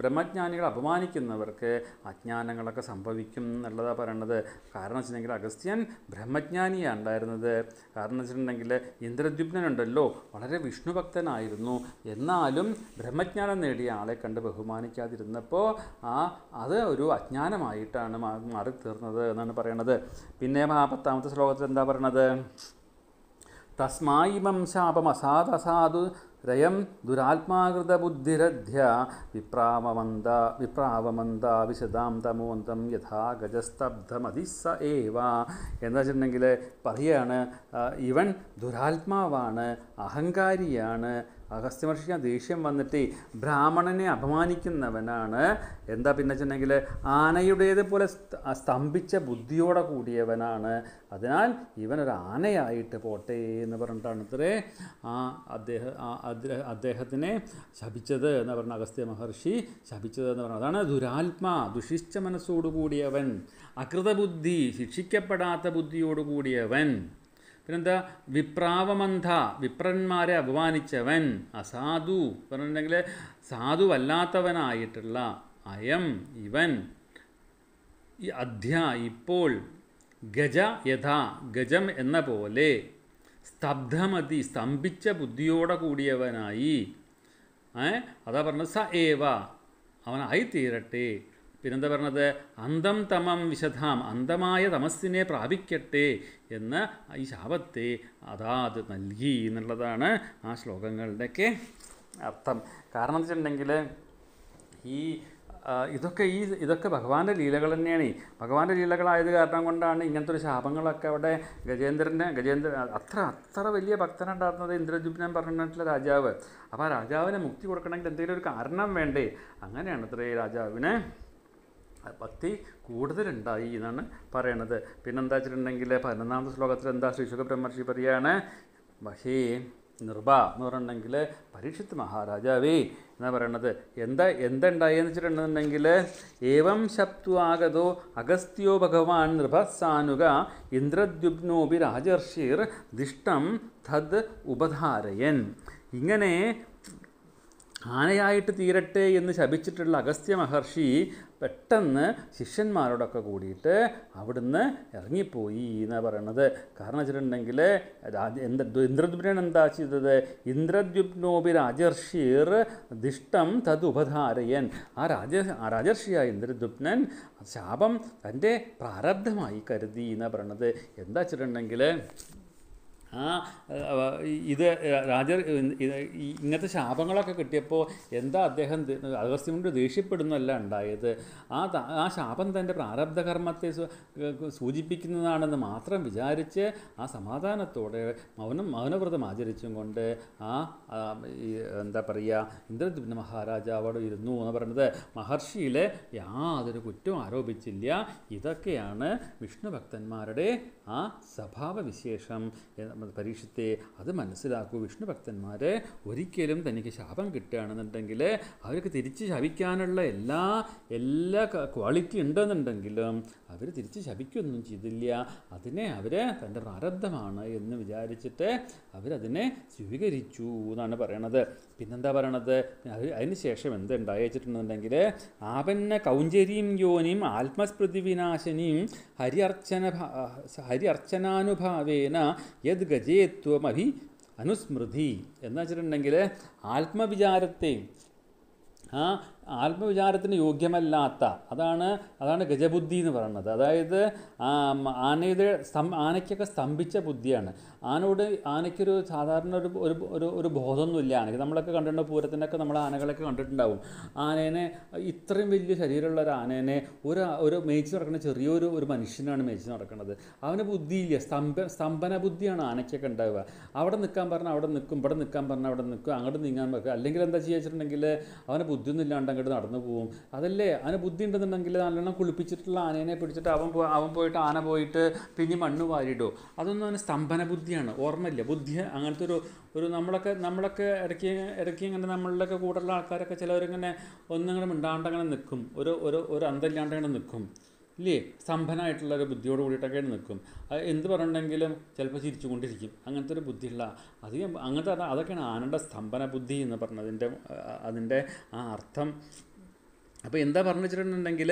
ബ്രഹ്മജ്ഞാനികളെ അപമാനിക്കുന്നവർക്ക് അജ്ഞാനങ്ങളൊക്കെ സംഭവിക്കും എന്നുള്ളതാണ് പറയുന്നത് കാരണം വെച്ചിട്ടുണ്ടെങ്കിൽ അഗസ്ത്യൻ ബ്രഹ്മജ്ഞാനിയാണ് ഉണ്ടായിരുന്നത് കാരണം വെച്ചിട്ടുണ്ടെങ്കിൽ ഇന്ദ്രദ്യുപ്നനുണ്ടല്ലോ വളരെ വിഷ്ണുഭക്തനായിരുന്നു എന്നാലും ബ്രഹ്മജ്ഞാനം നേടിയ ആളെ കണ്ട് ബഹുമാനിക്കാതെ അറിയാതിരുന്നപ്പോൾ ആ അത് ഒരു അജ്ഞാനമായിട്ടാണ് മാറി തീർന്നത് എന്നാണ് പറയണത് പിന്നെ ആ പത്താമത്തെ ശ്ലോകത്തിൽ എന്താ പറയണത് തസ്മായിമം ശാപമസാദസാധു രയം ബുദ്ധിരധ്യ വിപ്രാവമന്ത വിപ്രാവമന്ത വിശദാം തമോന്തം യഥാ ഗജസ്തബ്ധമതി ഏവ എന്താ വെച്ചിട്ടുണ്ടെങ്കിൽ പറയുകയാണ് ഇവൻ ദുരാത്മാവാണ് അഹങ്കാരിയാണ് അഗസ്ത്യമർഷിക്ക് മഹർഷിക്ക് ദേഷ്യം വന്നിട്ട് ബ്രാഹ്മണനെ അപമാനിക്കുന്നവനാണ് എന്താ പിന്നെ വെച്ചിട്ടുണ്ടെങ്കിൽ ആനയുടേത് പോലെ സ്തംഭിച്ച ബുദ്ധിയോടെ കൂടിയവനാണ് അതിനാൽ ഇവൻ ഒരു ആനയായിട്ട് പോട്ടെ എന്ന് പറഞ്ഞിട്ടാണ് ഇത്രേ ആ അദ്ദേഹം അദ്ദേഹത്തിനെ ശപിച്ചത് എന്ന് പറഞ്ഞ അഗസ്ത്യ മഹർഷി ശപിച്ചത് എന്ന് പറഞ്ഞു അതാണ് ദുരാത്മാ ദുഷിച്ച മനസ്സോടുകൂടിയവൻ അകൃതബുദ്ധി ശിക്ഷിക്കപ്പെടാത്ത ബുദ്ധിയോടുകൂടിയവൻ പിന്നെന്താ വിപ്രാവമന്ധ വിപ്രന്മാരെ അപമാനിച്ചവൻ അസാധു പറഞ്ഞിട്ടുണ്ടെങ്കിൽ സാധുവല്ലാത്തവനായിട്ടുള്ള അയം ഇവൻ അധ്യ ഇപ്പോൾ ഗജ യഥാ ഗജം എന്ന പോലെ സ്തബ്ധമതി സ്തംഭിച്ച ബുദ്ധിയോടെ കൂടിയവനായി അതാ പറഞ്ഞത് സ ഏവ അവനായി തീരട്ടെ പിന്നെന്താ പറഞ്ഞത് അന്തം തമം വിശദാം അന്തമായ തമസ്സിനെ പ്രാപിക്കട്ടെ എന്ന് ഈ ശാപത്തെ അതാത് നൽകി എന്നുള്ളതാണ് ആ ശ്ലോകങ്ങളുടെയൊക്കെ അർത്ഥം കാരണം എന്ന് വെച്ചിട്ടുണ്ടെങ്കിൽ ഈ ഇതൊക്കെ ഈ ഇതൊക്കെ ഭഗവാന്റെ ലീലകൾ തന്നെയാണ് ഭഗവാന്റെ ലീലകളായത് കാരണം കൊണ്ടാണ് ഇങ്ങനത്തെ ഒരു ശാപങ്ങളൊക്കെ അവിടെ ഗജേന്ദ്രനെ ഗജേന്ദ്ര അത്ര അത്ര വലിയ ഭക്തനുണ്ടായിരുന്നത് ഇന്ദ്രജുപ്നൻ പറഞ്ഞിട്ടുള്ള രാജാവ് അപ്പോൾ ആ രാജാവിനെ മുക്തി കൊടുക്കണമെങ്കിൽ എന്തെങ്കിലും ഒരു കാരണം വേണ്ടേ അങ്ങനെയാണ് അത്രേ രാജാവിനെ ഭക്തി കൂടുതലുണ്ടായി എന്നാണ് പറയണത് എന്താ വെച്ചിട്ടുണ്ടെങ്കിൽ പതിനൊന്നാമത്തെ ശ്ലോകത്തിൽ എന്താ ശ്രീശുഖ ബ്രഹ്മർഷി പറയാണ് മഹേ നിർഭ എന്ന് പറഞ്ഞിട്ടുണ്ടെങ്കിൽ പരീക്ഷിത് മഹാരാജാവേ എന്നാണ് പറയണത് എന്താ എന്തുണ്ടായെന്ന് വെച്ചിട്ടുണ്ടെന്നുണ്ടെങ്കിൽ ഏവം ശബ്ദു ആഗതോ അഗസ്ത്യോ ഭഗവാൻ നൃഭസാനുക ഇന്ദ്രദ്യുബ്നോബി രാജർഷീർ ദിഷ്ടം തദ് ഉപധാരയൻ ഇങ്ങനെ ആനയായിട്ട് തീരട്ടെ എന്ന് ശപിച്ചിട്ടുള്ള അഗസ്ത്യ മഹർഷി പെട്ടെന്ന് ശിഷ്യന്മാരോടൊക്കെ കൂടിയിട്ട് അവിടുന്ന് ഇറങ്ങിപ്പോയി എന്നാണ് പറയണത് കാരണം വെച്ചിട്ടുണ്ടെങ്കിൽ എന്ത് ഇന്ദ്രദ്യുപ്നൻ എന്താ ചെയ്തത് ഇന്ദ്രദ്യുപ്നോബി രാജർഷീർ ദിഷ്ടം തത് ഉപധാരയൻ ആ രാജ ആ രാജർഷിയായ ഇന്ദ്രദ്യുപ്നൻ ശാപം തൻ്റെ പ്രാരബ്ധമായി കരുതി എന്നാണ് പറയണത് എന്താ വെച്ചിട്ടുണ്ടെങ്കിൽ ആ ഇത് രാജ ഇങ്ങനത്തെ ശാപങ്ങളൊക്കെ കിട്ടിയപ്പോൾ എന്താ അദ്ദേഹം അഗസ്ത്യമുണ്ട് ദേഷ്യപ്പെടുന്നല്ല ഉണ്ടായത് ആ ആ ശാപം തൻ്റെ പ്രാരബ്ധകർമ്മത്തെ സൂചിപ്പിക്കുന്നതാണെന്ന് മാത്രം വിചാരിച്ച് ആ സമാധാനത്തോടെ മൗനം മൗനവ്രതം ആചരിച്ചും കൊണ്ട് ആ എന്താ പറയുക ഇന്ദ്രദ്യുപ്ന മഹാരാജാവോട് ഇരുന്നു എന്ന് പറയുന്നത് മഹർഷിയിലെ യാതൊരു കുറ്റവും ആരോപിച്ചില്ല ഇതൊക്കെയാണ് വിഷ്ണു ഭക്തന്മാരുടെ ആ സ്വഭാവവിശേഷം പരീക്ഷത്തെ അത് മനസ്സിലാക്കൂ വിഷ്ണു ഭക്തന്മാരെ ഒരിക്കലും തനിക്ക് ശാപം കിട്ടുകയാണെന്നുണ്ടെങ്കിൽ അവർക്ക് തിരിച്ച് ശപിക്കാനുള്ള എല്ലാ എല്ലാ ക്വാളിറ്റി ഉണ്ടെന്നുണ്ടെങ്കിലും അവർ തിരിച്ച് ശപിക്കൊന്നും ചെയ്തില്ല അതിനെ അവർ തൻ്റെ പ്രാരബ്ധമാണ് എന്ന് വിചാരിച്ചിട്ട് അവരതിനെ സ്വീകരിച്ചു എന്നാണ് പറയണത് പിന്നെന്താ പറയണത് അതിന് ശേഷം എന്തുണ്ടായി വെച്ചിട്ടുണ്ടെന്നുണ്ടെങ്കിൽ ആപന്ന കൗഞ്ചരിയും യോനിയും ആത്മസ്മൃതി വിനാശനിയും ഹരിയർച്ചന ഹരിയർച്ചനാനുഭാവേന യത് ഗജേത്വമഭി അനുസ്മൃതി എന്ന് വെച്ചിട്ടുണ്ടെങ്കിൽ ആത്മവിചാരത്തെയും ആ ആത്മവിചാരത്തിന് യോഗ്യമല്ലാത്ത അതാണ് അതാണ് ഗജബുദ്ധി എന്ന് പറയുന്നത് അതായത് ആനയുടെ സ്തം ആനയ്ക്കൊക്കെ സ്തംഭിച്ച ബുദ്ധിയാണ് ആനയോട് ആനയ്ക്കൊരു സാധാരണ ഒരു ഒരു ഒരു ബോധമൊന്നുമില്ല ആനയ്ക്ക് നമ്മളൊക്കെ കണ്ടിട്ടുണ്ട് പൂരത്തിനൊക്കെ നമ്മൾ ആനകളൊക്കെ കണ്ടിട്ടുണ്ടാവും ആനേനെ ഇത്രയും വലിയ ശരീരമുള്ള ഒരു ആനേനെ ഒരു ഒരു മേച്ച് നടക്കുന്ന ചെറിയൊരു ഒരു മനുഷ്യനാണ് മേച്ച് നടക്കുന്നത് അവന് ബുദ്ധിയില്ല സ്തംഭ സ്തംഭന ബുദ്ധിയാണ് ആനയ്ക്കൊക്കെ ഉണ്ടാവുക അവിടെ നിൽക്കാൻ പറഞ്ഞാൽ അവിടെ നിൽക്കും ഇവിടെ നിൽക്കാൻ പറഞ്ഞാൽ അവിടെ നിൽക്കും അങ്ങോട്ട് നീങ്ങാൻ പറ്റും അല്ലെങ്കിൽ എന്താ ചെയ്യുക വെച്ചിട്ടുണ്ടെങ്കിൽ അവന് ബുദ്ധിയൊന്നും ഇല്ലാണ്ട് അങ്ങോട്ട് നടന്നു പോകും അതല്ലേ അതിന് ബുദ്ധി ഉണ്ടെന്നുണ്ടെങ്കിൽ നല്ലോണം കുളിപ്പിച്ചിട്ടുള്ള ആനേനെ പിടിച്ചിട്ട് അവൻ അവൻ പോയിട്ട് ആന പോയിട്ട് പിന്നെ മണ്ണ് വാരിയിട്ടോ അതൊന്നും അവന് സ്തംഭന ബുദ്ധിയാണ് ഓർമ്മയില്ല ബുദ്ധി അങ്ങനത്തെ ഒരു ഒരു നമ്മളൊക്കെ നമ്മളൊക്കെ ഇടയ്ക്ക് ഇടയ്ക്ക് ഇങ്ങനെ നമ്മളിലൊക്കെ കൂടെയുള്ള ആൾക്കാരൊക്കെ ചിലവരിങ്ങനെ ഒന്നിങ്ങനെ മിണ്ടാണ്ടങ്ങനെ നിൽക്കും ഒരു ഒരു ഒരു അന്തല്ലാണ്ടങ്ങനെ നിൽക്കും ഇല്ലേ സമ്പന്നായിട്ടുള്ള ഒരു ബുദ്ധിയോട് കൂടിയിട്ടൊക്കെ നിൽക്കും എന്ത് പറഞ്ഞിട്ടുണ്ടെങ്കിലും ചിലപ്പോൾ ചിരിച്ചുകൊണ്ടിരിക്കും അങ്ങനത്തെ ഒരു ബുദ്ധിയുള്ള അത് അങ്ങനത്തെ അതൊക്കെയാണ് ആനണ്ട സ്തംഭന ബുദ്ധി എന്ന് പറഞ്ഞതിൻ്റെ അതിൻ്റെ ആ അർത്ഥം അപ്പോൾ എന്താ പറഞ്ഞു വെച്ചിട്ടുണ്ടെങ്കിൽ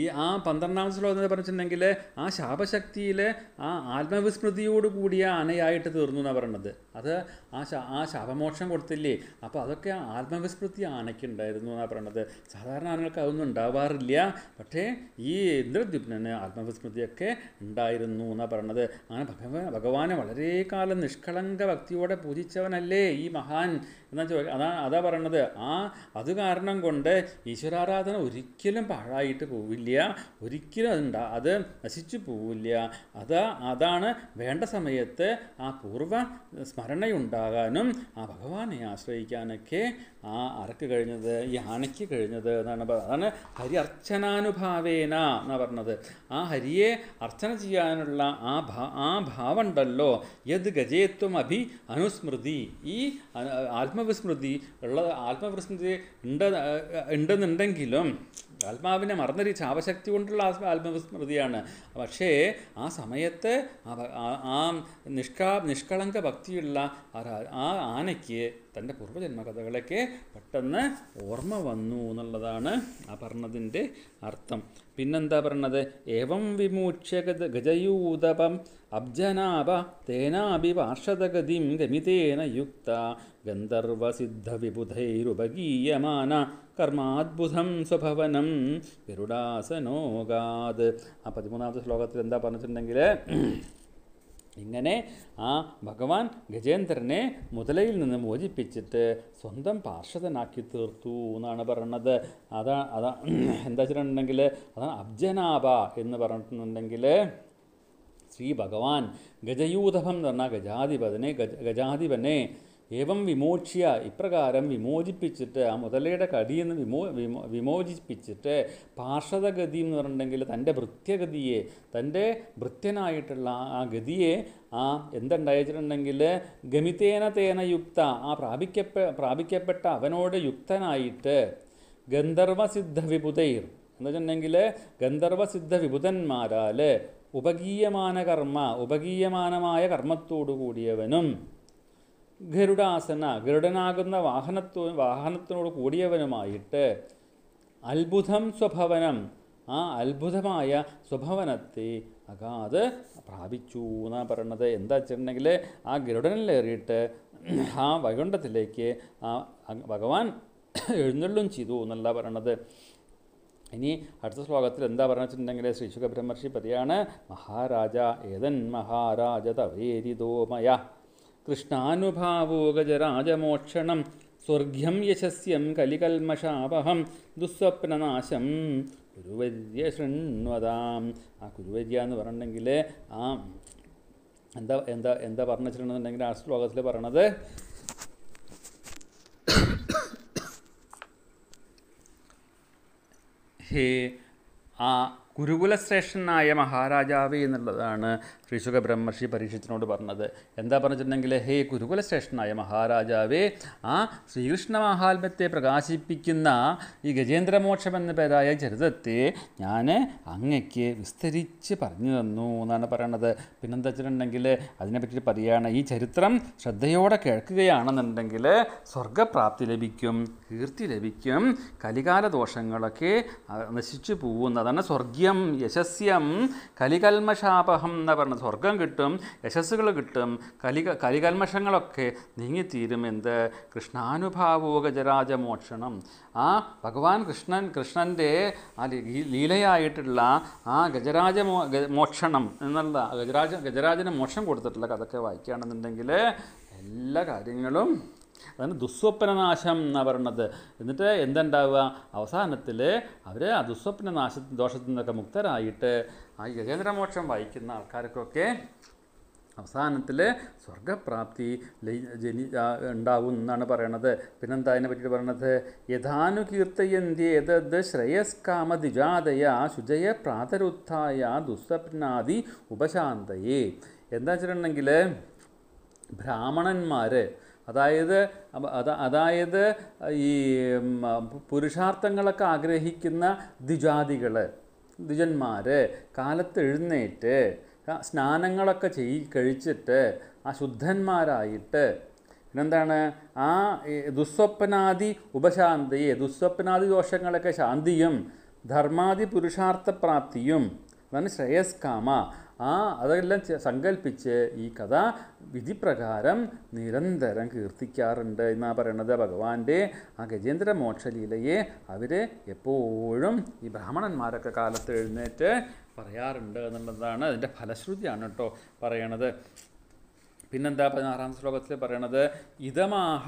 ഈ ആ പന്ത്രണ്ടാം ശ്ലോകം എന്ന് പറഞ്ഞിട്ടുണ്ടെങ്കിൽ ആ ശാപശക്തിയിൽ ആ ആത്മവിസ്മൃതിയോട് കൂടിയ അനയായിട്ട് തീർന്നു എന്നാണ് പറയണത് അത് ആ ശാ ആ ശാപമോക്ഷം കൊടുത്തില്ലേ അപ്പോൾ അതൊക്കെ ആ ആത്മവിസ്മൃതി ആനയ്ക്കുണ്ടായിരുന്നു എന്നാണ് പറയണത് സാധാരണ ആനകൾക്ക് അതൊന്നും ഉണ്ടാവാറില്ല പക്ഷേ ഈ ഇന്ദ്രദ്യുപ്നന് ആത്മവിസ്മൃതിയൊക്കെ ഉണ്ടായിരുന്നു എന്നാണ് പറയണത് അങ്ങനെ ഭഗവാൻ ഭഗവാനെ വളരെ കാലം നിഷ്കളങ്ക ഭക്തിയോടെ പൂജിച്ചവനല്ലേ ഈ മഹാൻ എന്നാ ചോദിക്കുക അതാ അതാ പറയണത് ആ അത് കാരണം കൊണ്ട് ഈശ്വരാരാധന ഒരിക്കലും പാഴായിട്ട് പോവില്ല പോവില്ല ഒരിക്കലും അതുണ്ടാ അത് നശിച്ചു പോവില്ല അത് അതാണ് വേണ്ട സമയത്ത് ആ പൂർവ്വ സ്മരണയുണ്ടാകാനും ആ ഭഗവാനെ ആശ്രയിക്കാനൊക്കെ ആ അറക്ക് കഴിഞ്ഞത് ഈ ആനയ്ക്ക് കഴിഞ്ഞത് എന്നാണ് അതാണ് ഹരി അർച്ചനാനുഭാവേന എന്ന് പറഞ്ഞത് ആ ഹരിയെ അർച്ചന ചെയ്യാനുള്ള ആ ഭാ ആ ഭാവമുണ്ടല്ലോ യത് ഗജേത്വം അഭി അനുസ്മൃതി ഈ ആത്മവിസ്മൃതി ഉള്ള ആത്മവിസ്മൃതി ഉണ്ട് ഉണ്ടെന്നുണ്ടെങ്കിലും ആത്മാവിനെ മറന്നൊരു ചാവശക്തി കൊണ്ടുള്ള ആത്മവിസ്മൃതിയാണ് പക്ഷേ ആ സമയത്ത് ആ നിഷ്കാ നിഷ്കളങ്ക ഭക്തിയുള്ള ആ ആനയ്ക്ക് തൻ്റെ പൂർവ്വജന്മകഥകളൊക്കെ പെട്ടെന്ന് ഓർമ്മ വന്നു എന്നുള്ളതാണ് ആ പറഞ്ഞതിൻ്റെ അർത്ഥം പിന്നെന്താ പറഞ്ഞത് ഏവം വിമൂക്ഷ്യ ഗജയൂതപം അബ്ജനാപ തേനാഭി പാർഷദഗതിം ഗമിതേന യുക്ത ഗന്ധർവസിദ്ധവിബുധൈരുപഗീയമാന കർമാത്ഭുതം സ്വഭവനം ഗരുഡാസനോഗാത് ആ പതിമൂന്നാമത്തെ ശ്ലോകത്തിൽ എന്താ പറഞ്ഞിട്ടുണ്ടെങ്കിൽ ഇങ്ങനെ ആ ഭഗവാൻ ഗജേന്ദ്രനെ മുതലയിൽ നിന്ന് മോചിപ്പിച്ചിട്ട് സ്വന്തം പാർഷദനാക്കി തീർത്തു എന്നാണ് പറയുന്നത് അതാ അതാ എന്താ വെച്ചിട്ടുണ്ടെങ്കിൽ അതാണ് അബ്ജനാഭ എന്ന് പറഞ്ഞിട്ടുണ്ടെങ്കിൽ ശ്രീ ഭഗവാൻ ഗജയൂതഭം എന്ന് പറഞ്ഞാൽ ഗജാധിപതിനെ ഗജ ഗജാധിപനെ ഏവം വിമോക്ഷ്യ ഇപ്രകാരം വിമോചിപ്പിച്ചിട്ട് ആ മുതലയുടെ കടിയിൽ നിന്ന് വിമോ വിമോ വിമോചിപ്പിച്ചിട്ട് പാർഷദഗതി എന്ന് പറഞ്ഞിട്ടുണ്ടെങ്കിൽ തൻ്റെ വൃത്യഗതിയെ തൻ്റെ വൃത്യനായിട്ടുള്ള ആ ഗതിയെ ആ എന്തുണ്ടായിട്ടുണ്ടെങ്കിൽ ഗമിതേന തേന യുക്ത ആ പ്രാപിക്കപ്പ പ്രാപിക്കപ്പെട്ട അവനോട് യുക്തനായിട്ട് ഗന്ധർവസിദ്ധ വിപുതൈർ എന്ന് വെച്ചിട്ടുണ്ടെങ്കിൽ ഗന്ധർവസിദ്ധ വിബുധന്മാരാൽ ഉപകീയമാന കർമ്മ ഉപകീയമാനമായ കർമ്മത്തോടു കൂടിയവനും ഗരുഡാസന ഗരുഡനാകുന്ന വാഹനത്തോ വാഹനത്തിനോട് കൂടിയവനുമായിട്ട് അത്ഭുതം സ്വഭവനം ആ അത്ഭുതമായ സ്വഭവനത്തെ അഗാത് പ്രാപിച്ചു എന്നാണ് പറയണത് എന്താ വെച്ചിട്ടുണ്ടെങ്കിൽ ആ ഗരുഡനിലേറിയിട്ട് ആ വൈകുണ്ഠത്തിലേക്ക് ആ ഭഗവാൻ എഴുന്നള്ളും ചെയ്തു എന്നല്ല പറയണത് ഇനി അടുത്ത ശ്ലോകത്തിൽ എന്താ പറഞ്ഞിട്ടുണ്ടെങ്കിൽ ശ്രീശുഖ ബ്രഹ്മർഷി പതിയാണ് മഹാരാജ ഏതൻ മഹാരാജ തവേരിതോമയ കൃഷ്ണാനുഭാവോഗജരാജമോക്ഷണം സ്വർഗ്യം യശസ്യം കലികൽമഷാപഹം ദുസ്വപ്നനാശം കുരുവര്യ ശൃണ്വതാം ആ കുരുവര്യ എന്ന് പറഞ്ഞിട്ടുണ്ടെങ്കിൽ ആ എന്താ എന്താ എന്താ പറഞ്ഞു ആ ശ്ലോകത്തിൽ പറയണത് ഹേ ആ കുരുകുലശ്രേഷ്ഠനായ മഹാരാജാവ് എന്നുള്ളതാണ് ശ്രീശുഖ ബ്രഹ്മർഷി പരീക്ഷത്തിനോട് പറഞ്ഞത് എന്താ പറഞ്ഞിട്ടുണ്ടെങ്കിൽ ഹേ കുരുകുല ശ്രേഷ്ഠനായ മഹാരാജാവേ ആ ശ്രീകൃഷ്ണ മഹാത്മ്യത്തെ പ്രകാശിപ്പിക്കുന്ന ഈ ഗജേന്ദ്രമോക്ഷം എന്ന പേരായ ചരിതത്തെ ഞാൻ അങ്ങയ്ക്ക് വിസ്തരിച്ച് പറഞ്ഞു തന്നു എന്നാണ് പറയണത് പിന്നെന്താ വെച്ചിട്ടുണ്ടെങ്കിൽ അതിനെപ്പറ്റി പറയുകയാണ് ഈ ചരിത്രം ശ്രദ്ധയോടെ കേൾക്കുകയാണെന്നുണ്ടെങ്കിൽ സ്വർഗപ്രാപ്തി ലഭിക്കും കീർത്തി ലഭിക്കും കലികാല ദോഷങ്ങളൊക്കെ നശിച്ചു പോകുന്നതാണ് സ്വർഗ്യം യശസ്യം കലികൽമശാപഹം എന്ന് പറഞ്ഞത് സ്വർഗം കിട്ടും യശസ്സുകൾ കിട്ടും കലിക കലികൽമഷങ്ങളൊക്കെ നീങ്ങിത്തീരും എന്ത് കൃഷ്ണാനുഭാവോകജരാജമോക്ഷണം ആ ഭഗവാൻ കൃഷ്ണൻ കൃഷ്ണൻ്റെ ആ ലീലയായിട്ടുള്ള ആ ഗജരാജ മോക്ഷണം എന്നുള്ള ഗജരാജ ഗജരാജന് മോക്ഷം കൊടുത്തിട്ടുള്ള കഥയൊക്കെ വായിക്കുകയാണെന്നുണ്ടെങ്കിൽ എല്ലാ കാര്യങ്ങളും അതാണ് ദുസ്വപ്നനാശം എന്നാണ് പറയണത് എന്നിട്ട് എന്തുണ്ടാവുക അവസാനത്തിൽ അവർ ആ ദുസ്വപ്നനാശ ദോഷത്തിൽ നിന്നൊക്കെ മുക്തരായിട്ട് ആ ഗജേന്ദ്രമോക്ഷം വായിക്കുന്ന ആൾക്കാർക്കൊക്കെ അവസാനത്തിൽ സ്വർഗപ്രാപ്തി ജനി ഉണ്ടാവും എന്നാണ് പറയണത് പിന്നെന്താ അതിനെ പറ്റി പറയണത് യഥാനുകീർത്തയന്ത്യേതത് ദ്വിജാതയ ശുചയ പ്രാതരുത്ഥായ ദുസ്വപ്നാദി ഉപശാന്തയെ എന്താ വെച്ചിട്ടുണ്ടെങ്കിൽ ബ്രാഹ്മണന്മാർ അതായത് അതായത് ഈ പുരുഷാർത്ഥങ്ങളൊക്കെ ആഗ്രഹിക്കുന്ന ദ്വിജാതികൾ ദ്വിജന്മാർ കാലത്ത് എഴുന്നേറ്റ് സ്നാനങ്ങളൊക്കെ ചെയ് കഴിച്ചിട്ട് ശുദ്ധന്മാരായിട്ട് പിന്നെന്താണ് ആ ദുസ്വപ്നാദി ഉപശാന്തിയെ ദുസ്വപ്നാദി ദോഷങ്ങളൊക്കെ ശാന്തിയും ധർമാദി പുരുഷാർത്ഥപ്രാപ്തിയും അതാണ് ശ്രേയസ്കാമ ആ അതെല്ലാം സങ്കല്പിച്ച് ഈ കഥ വിധിപ്രകാരം നിരന്തരം കീർത്തിക്കാറുണ്ട് എന്നാണ് പറയണത് ഭഗവാന്റെ ആ ഗജേന്ദ്ര മോക്ഷലീലയെ അവർ എപ്പോഴും ഈ ബ്രാഹ്മണന്മാരൊക്കെ കാലത്ത് എഴുന്നേറ്റ് പറയാറുണ്ട് എന്നുള്ളതാണ് അതിൻ്റെ ഫലശ്രുതിയാണ് കേട്ടോ പറയണത് പിന്നെന്താ പതിനാറാം ശ്ലോകത്തിൽ പറയണത് ഇതമാഹ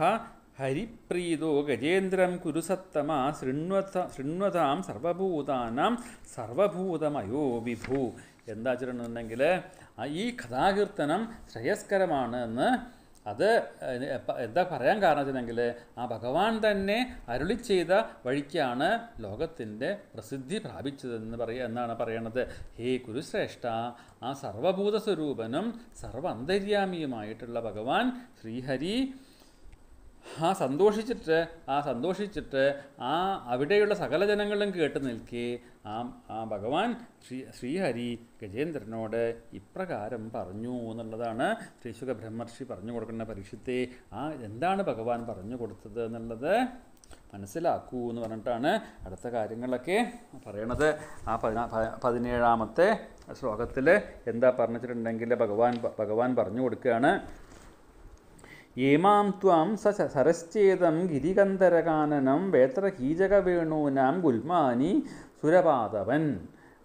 ഹരിപ്രീതോ ഗജേന്ദ്രം കുരുസത്തമ ശൃണ്വത ശൃണ്വതാം സർവഭൂതാനാം സർവഭൂതമയോ വിഭു എന്താ വെച്ചിട്ടുണ്ടെങ്കിൽ ഈ കഥാകീർത്തനം ശ്രേയസ്കരമാണ് എന്ന് അത് എന്താ പറയാൻ കാരണം വെച്ചിട്ടുണ്ടെങ്കിൽ ആ ഭഗവാൻ തന്നെ അരുളി ചെയ്ത വഴിക്കാണ് ലോകത്തിൻ്റെ പ്രസിദ്ധി പ്രാപിച്ചതെന്ന് പറയുക എന്നാണ് പറയണത് ഹേ കുരുശ്രേഷ്ഠ ആ സർവഭൂത സ്വരൂപനും സർവ അന്തര്യാമിയുമായിട്ടുള്ള ഭഗവാൻ ശ്രീഹരി ആ സന്തോഷിച്ചിട്ട് ആ സന്തോഷിച്ചിട്ട് ആ അവിടെയുള്ള സകല ജനങ്ങളും കേട്ട് നിൽക്കെ ആ ആ ഭഗവാൻ ശ്രീ ശ്രീഹരി ഗജേന്ദ്രനോട് ഇപ്രകാരം പറഞ്ഞു എന്നുള്ളതാണ് ശ്രീശുഖ ബ്രഹ്മർഷി പറഞ്ഞു കൊടുക്കുന്ന പരീക്ഷത്തെ ആ എന്താണ് ഭഗവാൻ പറഞ്ഞു കൊടുത്തത് എന്നുള്ളത് മനസ്സിലാക്കൂ എന്ന് പറഞ്ഞിട്ടാണ് അടുത്ത കാര്യങ്ങളൊക്കെ പറയണത് ആ പതിനാ പതിനേഴാമത്തെ ശ്ലോകത്തിൽ എന്താ പറഞ്ഞിട്ടുണ്ടെങ്കിൽ ഭഗവാൻ ഭഗവാൻ പറഞ്ഞു കൊടുക്കുകയാണ് ഏമാം ത്വാം സ സരശ്ചേതം ഗിരികന്ധരകാനനം വേത്രകീചകവേണൂനാം ഗുൽമാനി സുരപാതവൻ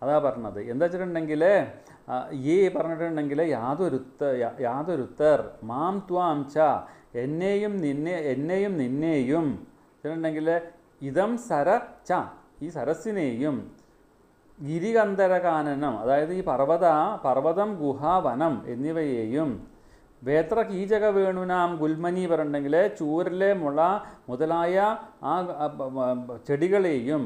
അതാ പറഞ്ഞത് എന്താ വെച്ചിട്ടുണ്ടെങ്കിൽ ഈ പറഞ്ഞിട്ടുണ്ടെങ്കിൽ യാതൊരുത്ത യാതൊരുത്തർ മാം ത്വാം ച എന്നെയും നിന്നെ എന്നെയും നിന്നെയും വെച്ചിട്ടുണ്ടെങ്കിൽ ഇതം സര ച ഈ സരസിനെയും ഗിരികന്ധരകാനനം അതായത് ഈ പർവ്വത പർവ്വതം ഗുഹാവനം എന്നിവയെയും വേത്ര കീചക വേണുനാം ഗുൽമനി പറഞ്ഞെങ്കിൽ ചൂരിലെ മുള മുതലായ ആ ചെടികളെയും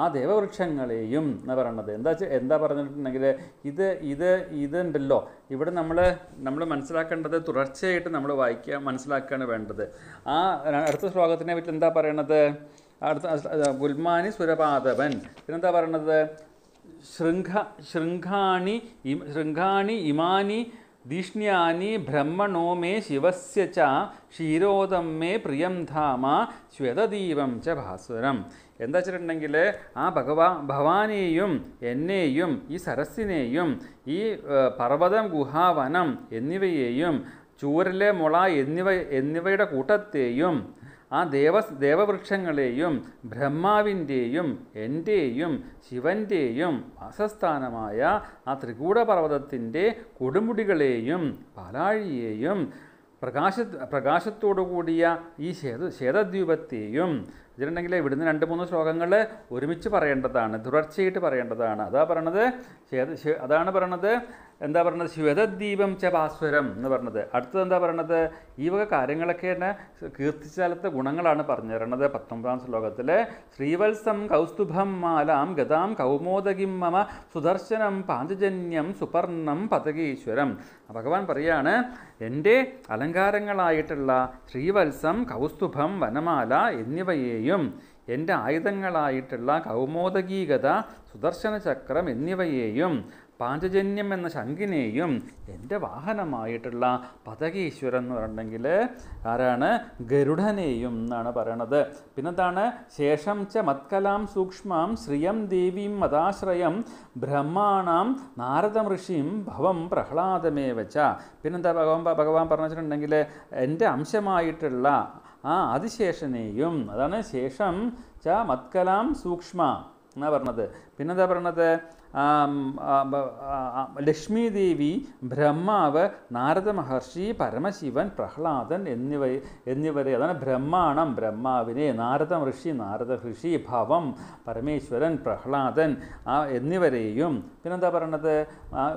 ആ ദേവവൃക്ഷങ്ങളെയും എന്ന് പറയുന്നത് എന്താ എന്താ പറഞ്ഞിട്ടുണ്ടെങ്കിൽ ഇത് ഇത് ഇതുണ്ടല്ലോ ഇവിടെ നമ്മൾ നമ്മൾ മനസ്സിലാക്കേണ്ടത് തുടർച്ചയായിട്ട് നമ്മൾ വായിക്കുക മനസ്സിലാക്കുകയാണ് വേണ്ടത് ആ അടുത്ത ശ്ലോകത്തിനെ പറ്റി എന്താ പറയണത് അടുത്ത ഗുൽമാനി സുരപാദവൻ പിന്നെന്താ പറയണത് ശൃംഖ ശൃംഖാണി ശൃംഖാണി ഇമാനി धिष्ण्यानि ബ്രഹ്മണോ മേ शिवस्य च ക്ഷീരോദം മേ പ്രിയം ധാമ ശ്വേതദീപം ച ഭാസുരം എന്താ വെച്ചിട്ടുണ്ടെങ്കിൽ ആ ഭഗവാ ഭവാനെയും എന്നെയും ഈ സരസ്സിനെയും ഈ പർവ്വതം ഗുഹാവനം എന്നിവയെയും ചൂരലെ മുള എന്നിവ എന്നിവയുടെ കൂട്ടത്തെയും ആ ദേവ ദേവവൃക്ഷങ്ങളെയും ബ്രഹ്മാവിൻ്റെയും എൻ്റെയും ശിവൻ്റെയും വാസസ്ഥാനമായ ആ ത്രികൂടപർവ്വതത്തിൻ്റെ കൊടുമുടികളെയും പാലാഴിയെയും പ്രകാശ പ്രകാശത്തോടു കൂടിയ ഈ ശേത ശേതദ്വീപത്തെയും ഇതിലുണ്ടെങ്കിൽ ഇവിടുന്ന് രണ്ട് മൂന്ന് ശ്ലോകങ്ങൾ ഒരുമിച്ച് പറയേണ്ടതാണ് തുടർച്ചയായിട്ട് പറയേണ്ടതാണ് അതാ പറയണത് അതാണ് പറയണത് എന്താ പറയുന്നത് ശ്വേതദ്വീപം ച ഭാസ്വരം എന്ന് പറഞ്ഞത് അടുത്തത് എന്താ പറയണത് ഈ വക കാര്യങ്ങളൊക്കെ തന്നെ കീർത്തിച്ചാലത്തെ ഗുണങ്ങളാണ് പറഞ്ഞു തരണത് പത്തൊമ്പതാം ശ്ലോകത്തിലെ ശ്രീവത്സം കൗസ്തുഭം മാലാം ഗതാം കൗമോദകിം മമ സുദർശനം പാഞ്ചജന്യം സുപർണം പതകീശ്വരം ഭഗവാൻ പറയാണ് എൻ്റെ അലങ്കാരങ്ങളായിട്ടുള്ള ശ്രീവത്സം കൗസ്തുഭം വനമാല എന്നിവയെയും എൻ്റെ ആയുധങ്ങളായിട്ടുള്ള കൗമോദകീകത സുദർശന ചക്രം എന്നിവയെയും പാഞ്ചജന്യം എന്ന ശങ്കിനെയും എൻ്റെ വാഹനമായിട്ടുള്ള പതകീശ്വരൻ എന്ന് പറഞ്ഞിട്ടുണ്ടെങ്കിൽ ആരാണ് ഗരുഡനെയും എന്നാണ് പറയണത് പിന്നെന്താണ് ശേഷം ച മത്കലാം സൂക്ഷ്മം ശ്രിയം ദേവീം മതാശ്രയം ബ്രഹ്മാണാം നാരദ ഋഷിയും ഭവം പ്രഹ്ലാദമേ വച്ച പിന്നെന്താ ഭഗവാൻ ഭഗവാൻ പറഞ്ഞിട്ടുണ്ടെങ്കിൽ എൻ്റെ അംശമായിട്ടുള്ള ആ അതിശേഷനെയും അതാണ് ശേഷം ച മത്കലാം സൂക്ഷ്മ എന്നാണ് പറഞ്ഞത് പിന്നെന്താ പറയണത് ലക്ഷ്മി ദേവി ബ്രഹ്മാവ് നാരദ മഹർഷി പരമശിവൻ പ്രഹ്ലാദൻ എന്നിവ എന്നിവരെ അതാണ് ബ്രഹ്മാണം ബ്രഹ്മാവിനെ നാരദ ഋഷി നാരദ ഋഷി ഭവം പരമേശ്വരൻ പ്രഹ്ലാദൻ എന്നിവരെയും പിന്നെന്താ പറയണത്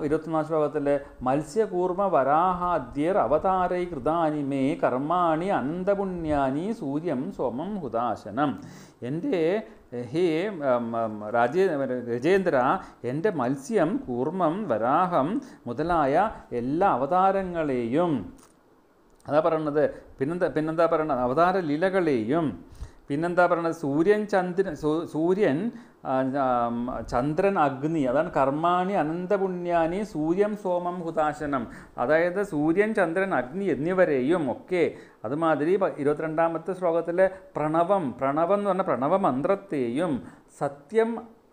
ഇരുപത്തിനാല് ശ്ലോകത്തിൽ മത്സ്യകൂർമ്മ വരാഹാദ്യർ അവതാരൈ കൃതാനി മേ കർമാണി അനന്തപുണ്യാനി സൂര്യം സോമം ഹുദാശനം എൻ്റെ ഹേ രാജേ രജേന്ദ്ര എൻ്റെ മത്സ്യം കൂർമ്മം വരാഹം മുതലായ എല്ലാ അവതാരങ്ങളെയും അതാ പറയണത് പിന്നെന്താ പിന്നെന്താ പറയണത് അവതാര ലീലകളെയും പിന്നെന്താ പറയുന്നത് സൂര്യൻ ചന്ദ്രൻ സൂര്യൻ ചന്ദ്രൻ അഗ്നി അതാണ് കർമാണി അനന്തപുണ്യാനി സൂര്യം സോമം ഹുതാശനം അതായത് സൂര്യൻ ചന്ദ്രൻ അഗ്നി എന്നിവരെയും ഒക്കെ അതുമാതിരി ഇരുപത്തിരണ്ടാമത്തെ ശ്ലോകത്തിലെ പ്രണവം പ്രണവം എന്ന് പറഞ്ഞ പ്രണവമന്ത്രത്തെയും സത്യം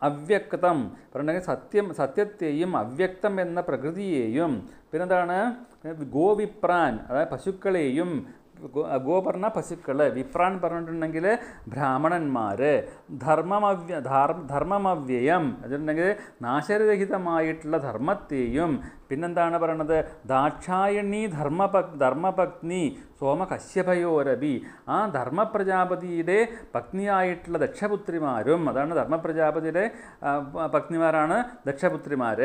അവ്യക്തം പറഞ്ഞെങ്കിൽ സത്യം സത്യത്തെയും അവ്യക്തം എന്ന പ്രകൃതിയെയും പിന്നെന്താണ് ഗോവിപ്രാൻ അതായത് പശുക്കളെയും ഗോപർണ പശുക്കൾ വിപ്രാൻ പറഞ്ഞിട്ടുണ്ടെങ്കിൽ ബ്രാഹ്മണന്മാർ ധർമ്മമവ്യ ധർമ്മമവ്യയം അതിട്ടുണ്ടെങ്കിൽ നാശരഹിതമായിട്ടുള്ള ധർമ്മത്തെയും പിന്നെന്താണ് പറയണത് ദാക്ഷായണി ധർമ്മപക് ധർമ്മപത്നി സോമകശ്യപയോരവി ആ ധർമ്മപ്രജാപതിയുടെ പത്നിയായിട്ടുള്ള ദക്ഷപുത്രിമാരും അതാണ് ധർമ്മപ്രജാപതിയുടെ പത്നിമാരാണ് ദക്ഷപുത്രിമാർ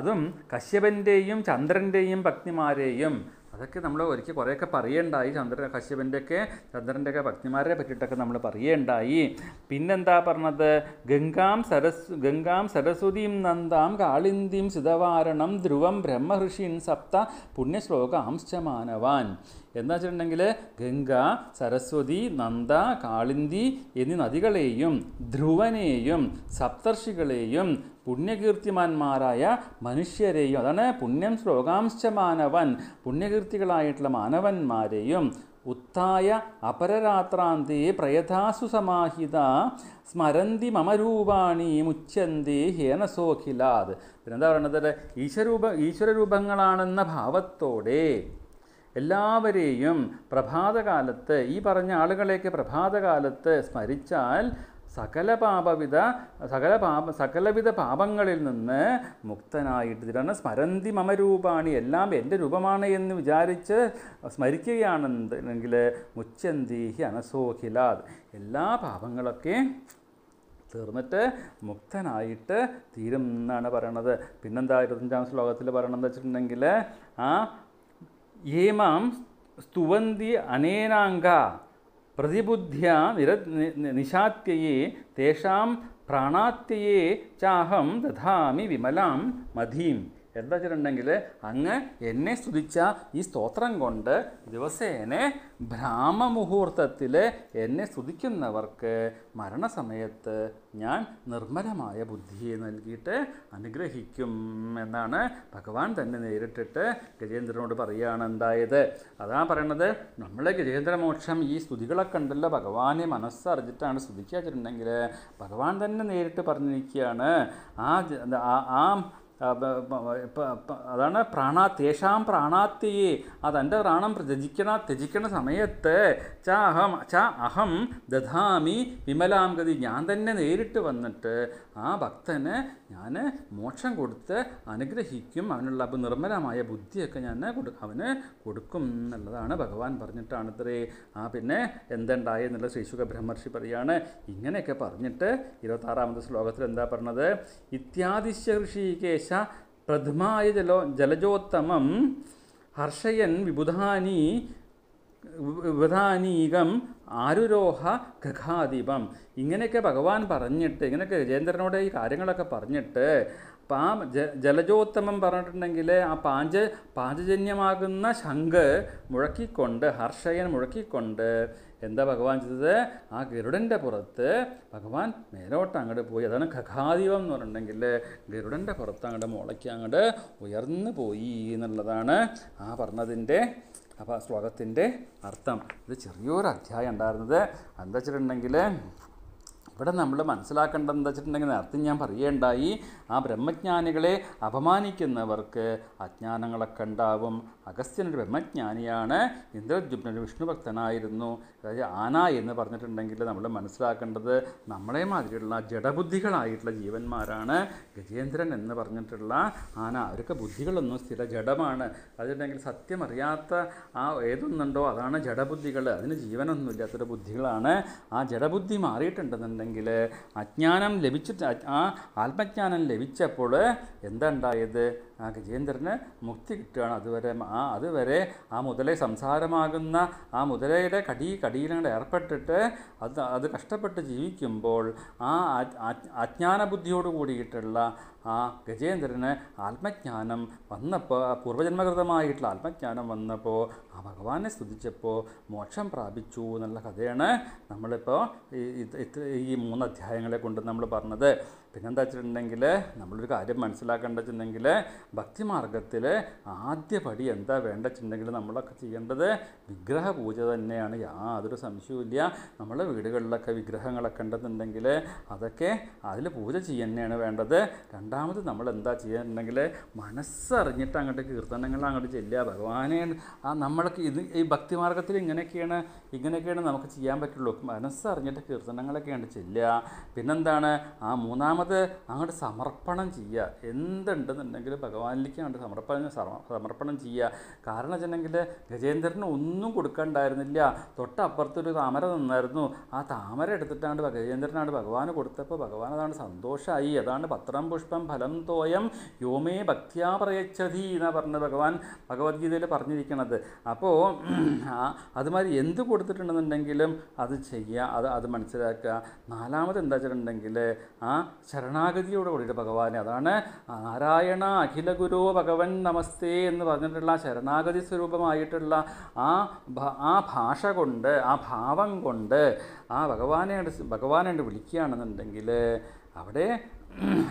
അതും കശ്യപൻ്റെയും ചന്ദ്രൻ്റെയും പത്നിമാരെയും അതൊക്കെ നമ്മൾ ഒരിക്കൽ കുറേയൊക്കെ പറയേണ്ടായി ചന്ദ്ര കശ്യപൻ്റെയൊക്കെ ചന്ദ്രൻ്റെയൊക്കെ ഭക്തിമാരെ പറ്റിയിട്ടൊക്കെ നമ്മൾ പറയേണ്ടായി പിന്നെന്താ പറഞ്ഞത് ഗംഗാം സരസ് ഗംഗാം സരസ്വതിയും നന്ദാം കാളിന്തിയും സിതവാരണം ധ്രുവം ബ്രഹ്മഹർഷിൻ സപ്ത പുണ്യശ്ലോകാംശ്ച മാനവാൻ എന്താ വെച്ചിട്ടുണ്ടെങ്കിൽ ഗംഗ സരസ്വതി നന്ദ കാളിന്തി എന്നീ നദികളെയും ധ്രുവനെയും സപ്തർഷികളെയും പുണ്യകീർത്തിമാന്മാരായ മനുഷ്യരെയും അതാണ് പുണ്യം ശ്ലോകാംശ മാനവൻ പുണ്യകീർത്തികളായിട്ടുള്ള മാനവന്മാരെയും ഉത്തായ അപരരാത്രാന്തി പ്രയഥാസു സമാഹിത സ്മരന്തി മമരൂപാണി മുച്ചന്തി മുച്ചന്തേ ഹേനസോഖിലാത് പിന്നെന്താ പറയുന്നത് ഈശ്വരൂപ ഈശ്വരരൂപങ്ങളാണെന്ന ഭാവത്തോടെ എല്ലാവരെയും പ്രഭാതകാലത്ത് ഈ പറഞ്ഞ ആളുകളെയൊക്കെ പ്രഭാതകാലത്ത് സ്മരിച്ചാൽ സകല പാപവിധ സകല പാപ സകലവിധ പാപങ്ങളിൽ നിന്ന് മുക്തനായിട്ട് ഇതാണ് സ്മരന്തി മമരൂപാണി എല്ലാം എൻ്റെ രൂപമാണ് എന്ന് വിചാരിച്ച് സ്മരിക്കുകയാണെന്നുണ്ടെങ്കിൽ മുച്ചന്തീഹി അനസോഹിലാത് എല്ലാ പാപങ്ങളൊക്കെ തീർന്നിട്ട് മുക്തനായിട്ട് തീരും എന്നാണ് പറയണത് പിന്നെന്താ ഇരുപത്തഞ്ചാം ശ്ലോകത്തിൽ പറയണമെന്ന് വെച്ചിട്ടുണ്ടെങ്കിൽ ആ ഏമാം സ്തുവന്തി അനേനാങ്ക प्रतिबुद्ध्या निर निशात्यये तेषां प्राणात्यये चाहं दधामि विमलां मधीम् എന്താ വെച്ചിട്ടുണ്ടെങ്കിൽ അങ്ങ് എന്നെ സ്തുതിച്ച ഈ സ്തോത്രം കൊണ്ട് ദിവസേനെ ഭ്രാമമുഹൂർത്തത്തിൽ എന്നെ സ്തുതിക്കുന്നവർക്ക് മരണസമയത്ത് ഞാൻ നിർമ്മലമായ ബുദ്ധിയെ നൽകിയിട്ട് അനുഗ്രഹിക്കും എന്നാണ് ഭഗവാൻ തന്നെ നേരിട്ടിട്ട് ഗജേന്ദ്രനോട് പറയുകയാണ് എന്തായത് അതാ പറയണത് നമ്മളെ ഗജേന്ദ്രമോക്ഷം ഈ സ്തുതികളൊക്കെ ഉണ്ടല്ലോ ഭഗവാനെ മനസ്സറിഞ്ഞിട്ടാണ് സ്തുതിക്കുക വെച്ചിട്ടുണ്ടെങ്കിൽ ഭഗവാൻ തന്നെ നേരിട്ട് പറഞ്ഞിരിക്കുകയാണ് ആ ആ അതാണ് പ്രാണാ തേഷാം പ്രാണാത്തി അതെൻ്റെ പ്രാണം ത്യജിക്കണ ത്യജിക്കണ സമയത്ത് ച അഹം ച അഹം ദധാമി വിമലാം ഗതി ഞാൻ തന്നെ നേരിട്ട് വന്നിട്ട് ആ ഭക്തന് ഞാൻ മോക്ഷം കൊടുത്ത് അനുഗ്രഹിക്കും അവനുള്ള അപ്പോൾ നിർമ്മലമായ ബുദ്ധിയൊക്കെ ഞാൻ കൊടു അവന് കൊടുക്കും എന്നുള്ളതാണ് ഭഗവാൻ പറഞ്ഞിട്ടാണത്രേ ആ പിന്നെ എന്തുണ്ടായി എന്നുള്ള ശ്രീശുഖ ബ്രഹ്മർഷി പറയാണ് ഇങ്ങനെയൊക്കെ പറഞ്ഞിട്ട് ഇരുപത്താറാമത്തെ ശ്ലോകത്തിൽ എന്താ പറഞ്ഞത് ഇത്യാദിശ്യ ഋഷികേശ പ്രഥമായ ജലോ ജലജോത്തമം ഹർഷയൻ വിബുധാനി വിബുധാനീകം ആരുരോഹ ഗൃഹാദീപം ഇങ്ങനെയൊക്കെ ഭഗവാൻ പറഞ്ഞിട്ട് ഇങ്ങനെയൊക്കെ ഗജേന്ദ്രനോട് ഈ കാര്യങ്ങളൊക്കെ പറഞ്ഞിട്ട് പാ ജ ജലജോത്തമം പറഞ്ഞിട്ടുണ്ടെങ്കിൽ ആ പാഞ്ച പാഞ്ചജന്യമാകുന്ന ശംഖ് മുഴക്കിക്കൊണ്ട് ഹർഷയൻ മുഴക്കിക്കൊണ്ട് എന്താ ഭഗവാൻ ചെയ്തത് ആ ഗരുഡൻ്റെ പുറത്ത് ഭഗവാൻ മേലോട്ട് അങ്ങോട്ട് പോയി അതാണ് ഖഖാദീപം എന്ന് പറഞ്ഞിട്ടുണ്ടെങ്കിൽ ഗരുഡൻ്റെ പുറത്ത് അങ്ങോട്ട് മുളയ്ക്ക് അങ്ങോട്ട് ഉയർന്നു പോയി എന്നുള്ളതാണ് ആ പറഞ്ഞതിൻ്റെ അപ്പോൾ ആ ശ്ലോകത്തിൻ്റെ അർത്ഥം ഇത് ചെറിയൊരു അധ്യായം ഉണ്ടായിരുന്നത് എന്താ വെച്ചിട്ടുണ്ടെങ്കിൽ ഇവിടെ നമ്മൾ മനസ്സിലാക്കേണ്ടത് എന്താ വെച്ചിട്ടുണ്ടെങ്കിൽ നേരത്തെ ഞാൻ പറയുകയുണ്ടായി ആ ബ്രഹ്മജ്ഞാനികളെ അപമാനിക്കുന്നവർക്ക് അജ്ഞാനങ്ങളൊക്കെ ഉണ്ടാവും അഗസ്ത്യനൊരു ബ്രഹ്മജ്ഞാനിയാണ് ഇന്ദ്രദ്യുപ്നൊരു വിഷ്ണുഭക്തനായിരുന്നു അതായത് ആന എന്ന് പറഞ്ഞിട്ടുണ്ടെങ്കിൽ നമ്മൾ മനസ്സിലാക്കേണ്ടത് നമ്മളെ മാതിരിയുള്ള ജഡബുദ്ധികളായിട്ടുള്ള ജീവന്മാരാണ് ഗജേന്ദ്രൻ എന്ന് പറഞ്ഞിട്ടുള്ള ആന അവരൊക്കെ ബുദ്ധികളൊന്നും സ്ഥിര ജഡമാണ് അതിട്ടുണ്ടെങ്കിൽ സത്യമറിയാത്ത ആ ഏതൊന്നുണ്ടോ അതാണ് ജഡബുദ്ധികൾ അതിന് ജീവനൊന്നുമില്ലാത്തൊരു ബുദ്ധികളാണ് ആ ജഡബുദ്ധി മാറിയിട്ടുണ്ടെന്നുണ്ടെങ്കിൽ അജ്ഞാനം ലഭിച്ചിട്ട് ആ ആത്മജ്ഞാനം ലഭിച്ചപ്പോൾ എന്താ ഉണ്ടായത് ആ ഗജേന്ദ്രന് മുക്തി കിട്ടുകയാണ് അതുവരെ ആ അതുവരെ ആ മുതലേ സംസാരമാകുന്ന ആ മുതലയുടെ കടി കടിയിലങ്ങോട് ഏർപ്പെട്ടിട്ട് അത് അത് കഷ്ടപ്പെട്ട് ജീവിക്കുമ്പോൾ ആ അജ്ഞാന ബുദ്ധിയോട് കൂടിയിട്ടുള്ള ആ ഗജേന്ദ്രന് ആത്മജ്ഞാനം വന്നപ്പോൾ പൂർവ്വജന്മകൃതമായിട്ടുള്ള ആത്മജ്ഞാനം വന്നപ്പോൾ ആ ഭഗവാനെ സ്തുതിച്ചപ്പോൾ മോക്ഷം പ്രാപിച്ചു എന്നുള്ള കഥയാണ് നമ്മളിപ്പോൾ ഈ മൂന്ന് അധ്യായങ്ങളെ കൊണ്ട് നമ്മൾ പറഞ്ഞത് പിന്നെന്താ വെച്ചിട്ടുണ്ടെങ്കിൽ നമ്മളൊരു കാര്യം മനസ്സിലാക്കേണ്ട വെച്ചിട്ടുണ്ടെങ്കിൽ ഭക്തിമാർഗത്തിൽ ആദ്യ പടി എന്താ വേണ്ട വെച്ചിട്ടുണ്ടെങ്കിൽ നമ്മളൊക്കെ ചെയ്യേണ്ടത് വിഗ്രഹ പൂജ തന്നെയാണ് യാതൊരു സംശയവുമില്ല നമ്മളെ വീടുകളിലൊക്കെ വിഗ്രഹങ്ങളൊക്കെ ഉണ്ടെന്നുണ്ടെങ്കിൽ അതൊക്കെ അതിൽ പൂജ ചെയ്യുന്നതാണ് വേണ്ടത് രണ്ടാമത് നമ്മൾ എന്താ ചെയ്യാനുണ്ടെങ്കിൽ മനസ്സറിഞ്ഞിട്ട് അങ്ങോട്ട് കീർത്തനങ്ങൾ അങ്ങോട്ട് ചെല്ലുക ഭഗവാനെ ആ നമ്മൾക്ക് ഇത് ഈ ഭക്തിമാർഗത്തിൽ ഇങ്ങനെയൊക്കെയാണ് ഇങ്ങനെയൊക്കെയാണ് നമുക്ക് ചെയ്യാൻ പറ്റുള്ളൂ മനസ്സറിഞ്ഞിട്ട് കീർത്തനങ്ങളൊക്കെയാണ് ചെല്ലുക പിന്നെന്താണ് ആ മൂന്നാമത് അങ്ങോട്ട് സമർപ്പണം ചെയ്യുക എന്തുണ്ടെന്നുണ്ടെങ്കിൽ ഭഗവാനിലേക്ക് അങ്ങോട്ട് സമർപ്പണം സമർപ്പണം ചെയ്യുക കാരണം വെച്ചിട്ടുണ്ടെങ്കിൽ ഗജേന്ദ്രന് ഒന്നും കൊടുക്കണ്ടായിരുന്നില്ല തൊട്ടപ്പുറത്തൊരു താമര നിന്നായിരുന്നു ആ താമര എടുത്തിട്ടാണ് ഗജേന്ദ്രനാണ് ഭഗവാന് കൊടുത്തപ്പോൾ ഭഗവാൻ അതാണ് സന്തോഷമായി അതാണ് പത്രം പുഷ്പം കർമ്മണാം ഫലം തോയം യോമേ ഭക്തിയാ പ്രയച്ചതി എന്നാണ് പറഞ്ഞത് ഭഗവാൻ ഭഗവത്ഗീതയിൽ പറഞ്ഞിരിക്കുന്നത് അപ്പോൾ അതുമാതിരി എന്ത് കൊടുത്തിട്ടുണ്ടെന്നുണ്ടെങ്കിലും അത് ചെയ്യുക അത് അത് മനസ്സിലാക്കുക നാലാമത് എന്താ വെച്ചിട്ടുണ്ടെങ്കിൽ ആ ശരണാഗതിയോട് കൂടിയിട്ട് ഭഗവാനെ അതാണ് നാരായണ അഖില ഗുരു ഭഗവൻ നമസ്തേ എന്ന് പറഞ്ഞിട്ടുള്ള ശരണാഗതി സ്വരൂപമായിട്ടുള്ള ആ ആ ഭാഷ കൊണ്ട് ആ ഭാവം കൊണ്ട് ആ ഭഗവാനെ ഭഗവാനെ വിളിക്കുകയാണെന്നുണ്ടെങ്കിൽ അവിടെ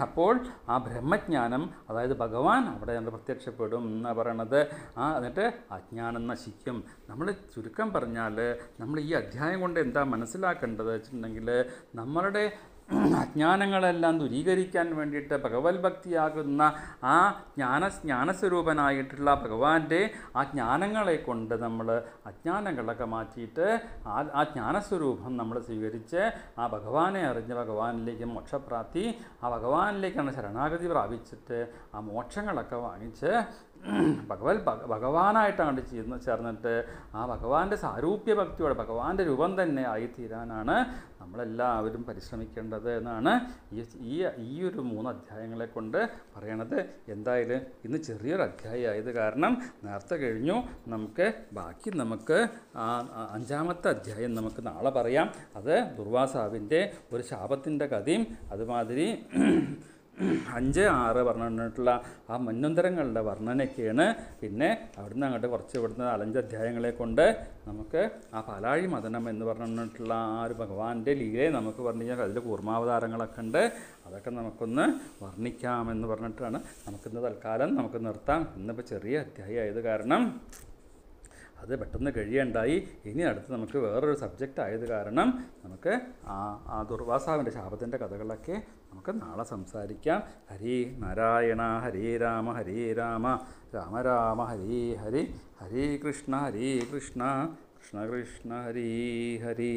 അപ്പോൾ ആ ബ്രഹ്മജ്ഞാനം അതായത് ഭഗവാൻ അവിടെ നമ്മൾ പ്രത്യക്ഷപ്പെടും എന്ന് പറയണത് ആ എന്നിട്ട് അജ്ഞാനം നശിക്കും നമ്മൾ ചുരുക്കം പറഞ്ഞാൽ നമ്മൾ ഈ അധ്യായം കൊണ്ട് എന്താ മനസ്സിലാക്കേണ്ടത് വെച്ചിട്ടുണ്ടെങ്കിൽ നമ്മളുടെ അജ്ഞാനങ്ങളെല്ലാം ദൂരീകരിക്കാൻ വേണ്ടിയിട്ട് ഭഗവത് ഭക്തിയാകുന്ന ആ ജ്ഞാന ജ്ഞാനസ്വരൂപനായിട്ടുള്ള ഭഗവാന്റെ ആ ജ്ഞാനങ്ങളെ കൊണ്ട് നമ്മൾ അജ്ഞാനങ്ങളൊക്കെ മാറ്റിയിട്ട് ആ ആ ജ്ഞാനസ്വരൂപം നമ്മൾ സ്വീകരിച്ച് ആ ഭഗവാനെ അറിഞ്ഞ് ഭഗവാനിലേക്ക് മോക്ഷപ്രാപ്തി ആ ഭഗവാനിലേക്കാണ് ശരണാഗതി പ്രാപിച്ചിട്ട് ആ മോക്ഷങ്ങളൊക്കെ വാങ്ങിച്ച് ഭഗവത് ഭഗവാനായിട്ടാണ് അങ്ങോട്ട് ചേർന്ന് ചേർന്നിട്ട് ആ ഭഗവാന്റെ സാരൂപ്യ ഭക്തിയോടെ ഭഗവാന്റെ രൂപം തന്നെ ആയിത്തീരാനാണ് നമ്മളെല്ലാവരും പരിശ്രമിക്കേണ്ടത് എന്നാണ് ഈ ഈ ഒരു മൂന്ന് അധ്യായങ്ങളെ കൊണ്ട് പറയണത് എന്തായാലും ഇന്ന് ചെറിയൊരു അധ്യായം ആയത് കാരണം നേരത്തെ കഴിഞ്ഞു നമുക്ക് ബാക്കി നമുക്ക് അഞ്ചാമത്തെ അധ്യായം നമുക്ക് നാളെ പറയാം അത് ദുർവാസാവിൻ്റെ ഒരു ശാപത്തിൻ്റെ കഥയും അതുമാതിരി അഞ്ച് ആറ് പറഞ്ഞിട്ടുള്ള ആ മുന്നന്തരങ്ങളുടെ വർണ്ണനയൊക്കെയാണ് പിന്നെ അവിടുന്ന് അങ്ങോട്ട് കുറച്ച് ഇവിടുന്ന് നാലഞ്ച് അധ്യായങ്ങളെ കൊണ്ട് നമുക്ക് ആ പാലാഴി മദനം എന്ന് പറഞ്ഞിട്ടുള്ള ആ ഒരു ഭഗവാന്റെ ലീലയെ നമുക്ക് പറഞ്ഞു കഴിഞ്ഞാൽ അതിൽ കൂർമാവതാരങ്ങളൊക്കെ ഉണ്ട് അതൊക്കെ നമുക്കൊന്ന് വർണ്ണിക്കാമെന്ന് പറഞ്ഞിട്ടാണ് നമുക്കിന്ന് തൽക്കാലം നമുക്ക് നിർത്താം ഇന്നിപ്പോൾ ചെറിയ അധ്യായം ആയത് കാരണം അത് പെട്ടെന്ന് കഴിയണ്ടായി ഇനി അടുത്ത് നമുക്ക് വേറൊരു സബ്ജക്റ്റ് ആയത് കാരണം നമുക്ക് ആ ആ ദുർവാസാവിൻ്റെ ശാപത്തിൻ്റെ കഥകളൊക്കെ നമുക്ക് നാളെ സംസാരിക്കാം ഹരേ നാരായണ ഹരേ രാമ ഹരേ രാമ രാമ രാമ ഹരേ ഹരി ഹരേ കൃഷ്ണ ഹരേ കൃഷ്ണ കൃഷ്ണ കൃഷ്ണ ഹരേ ഹരേ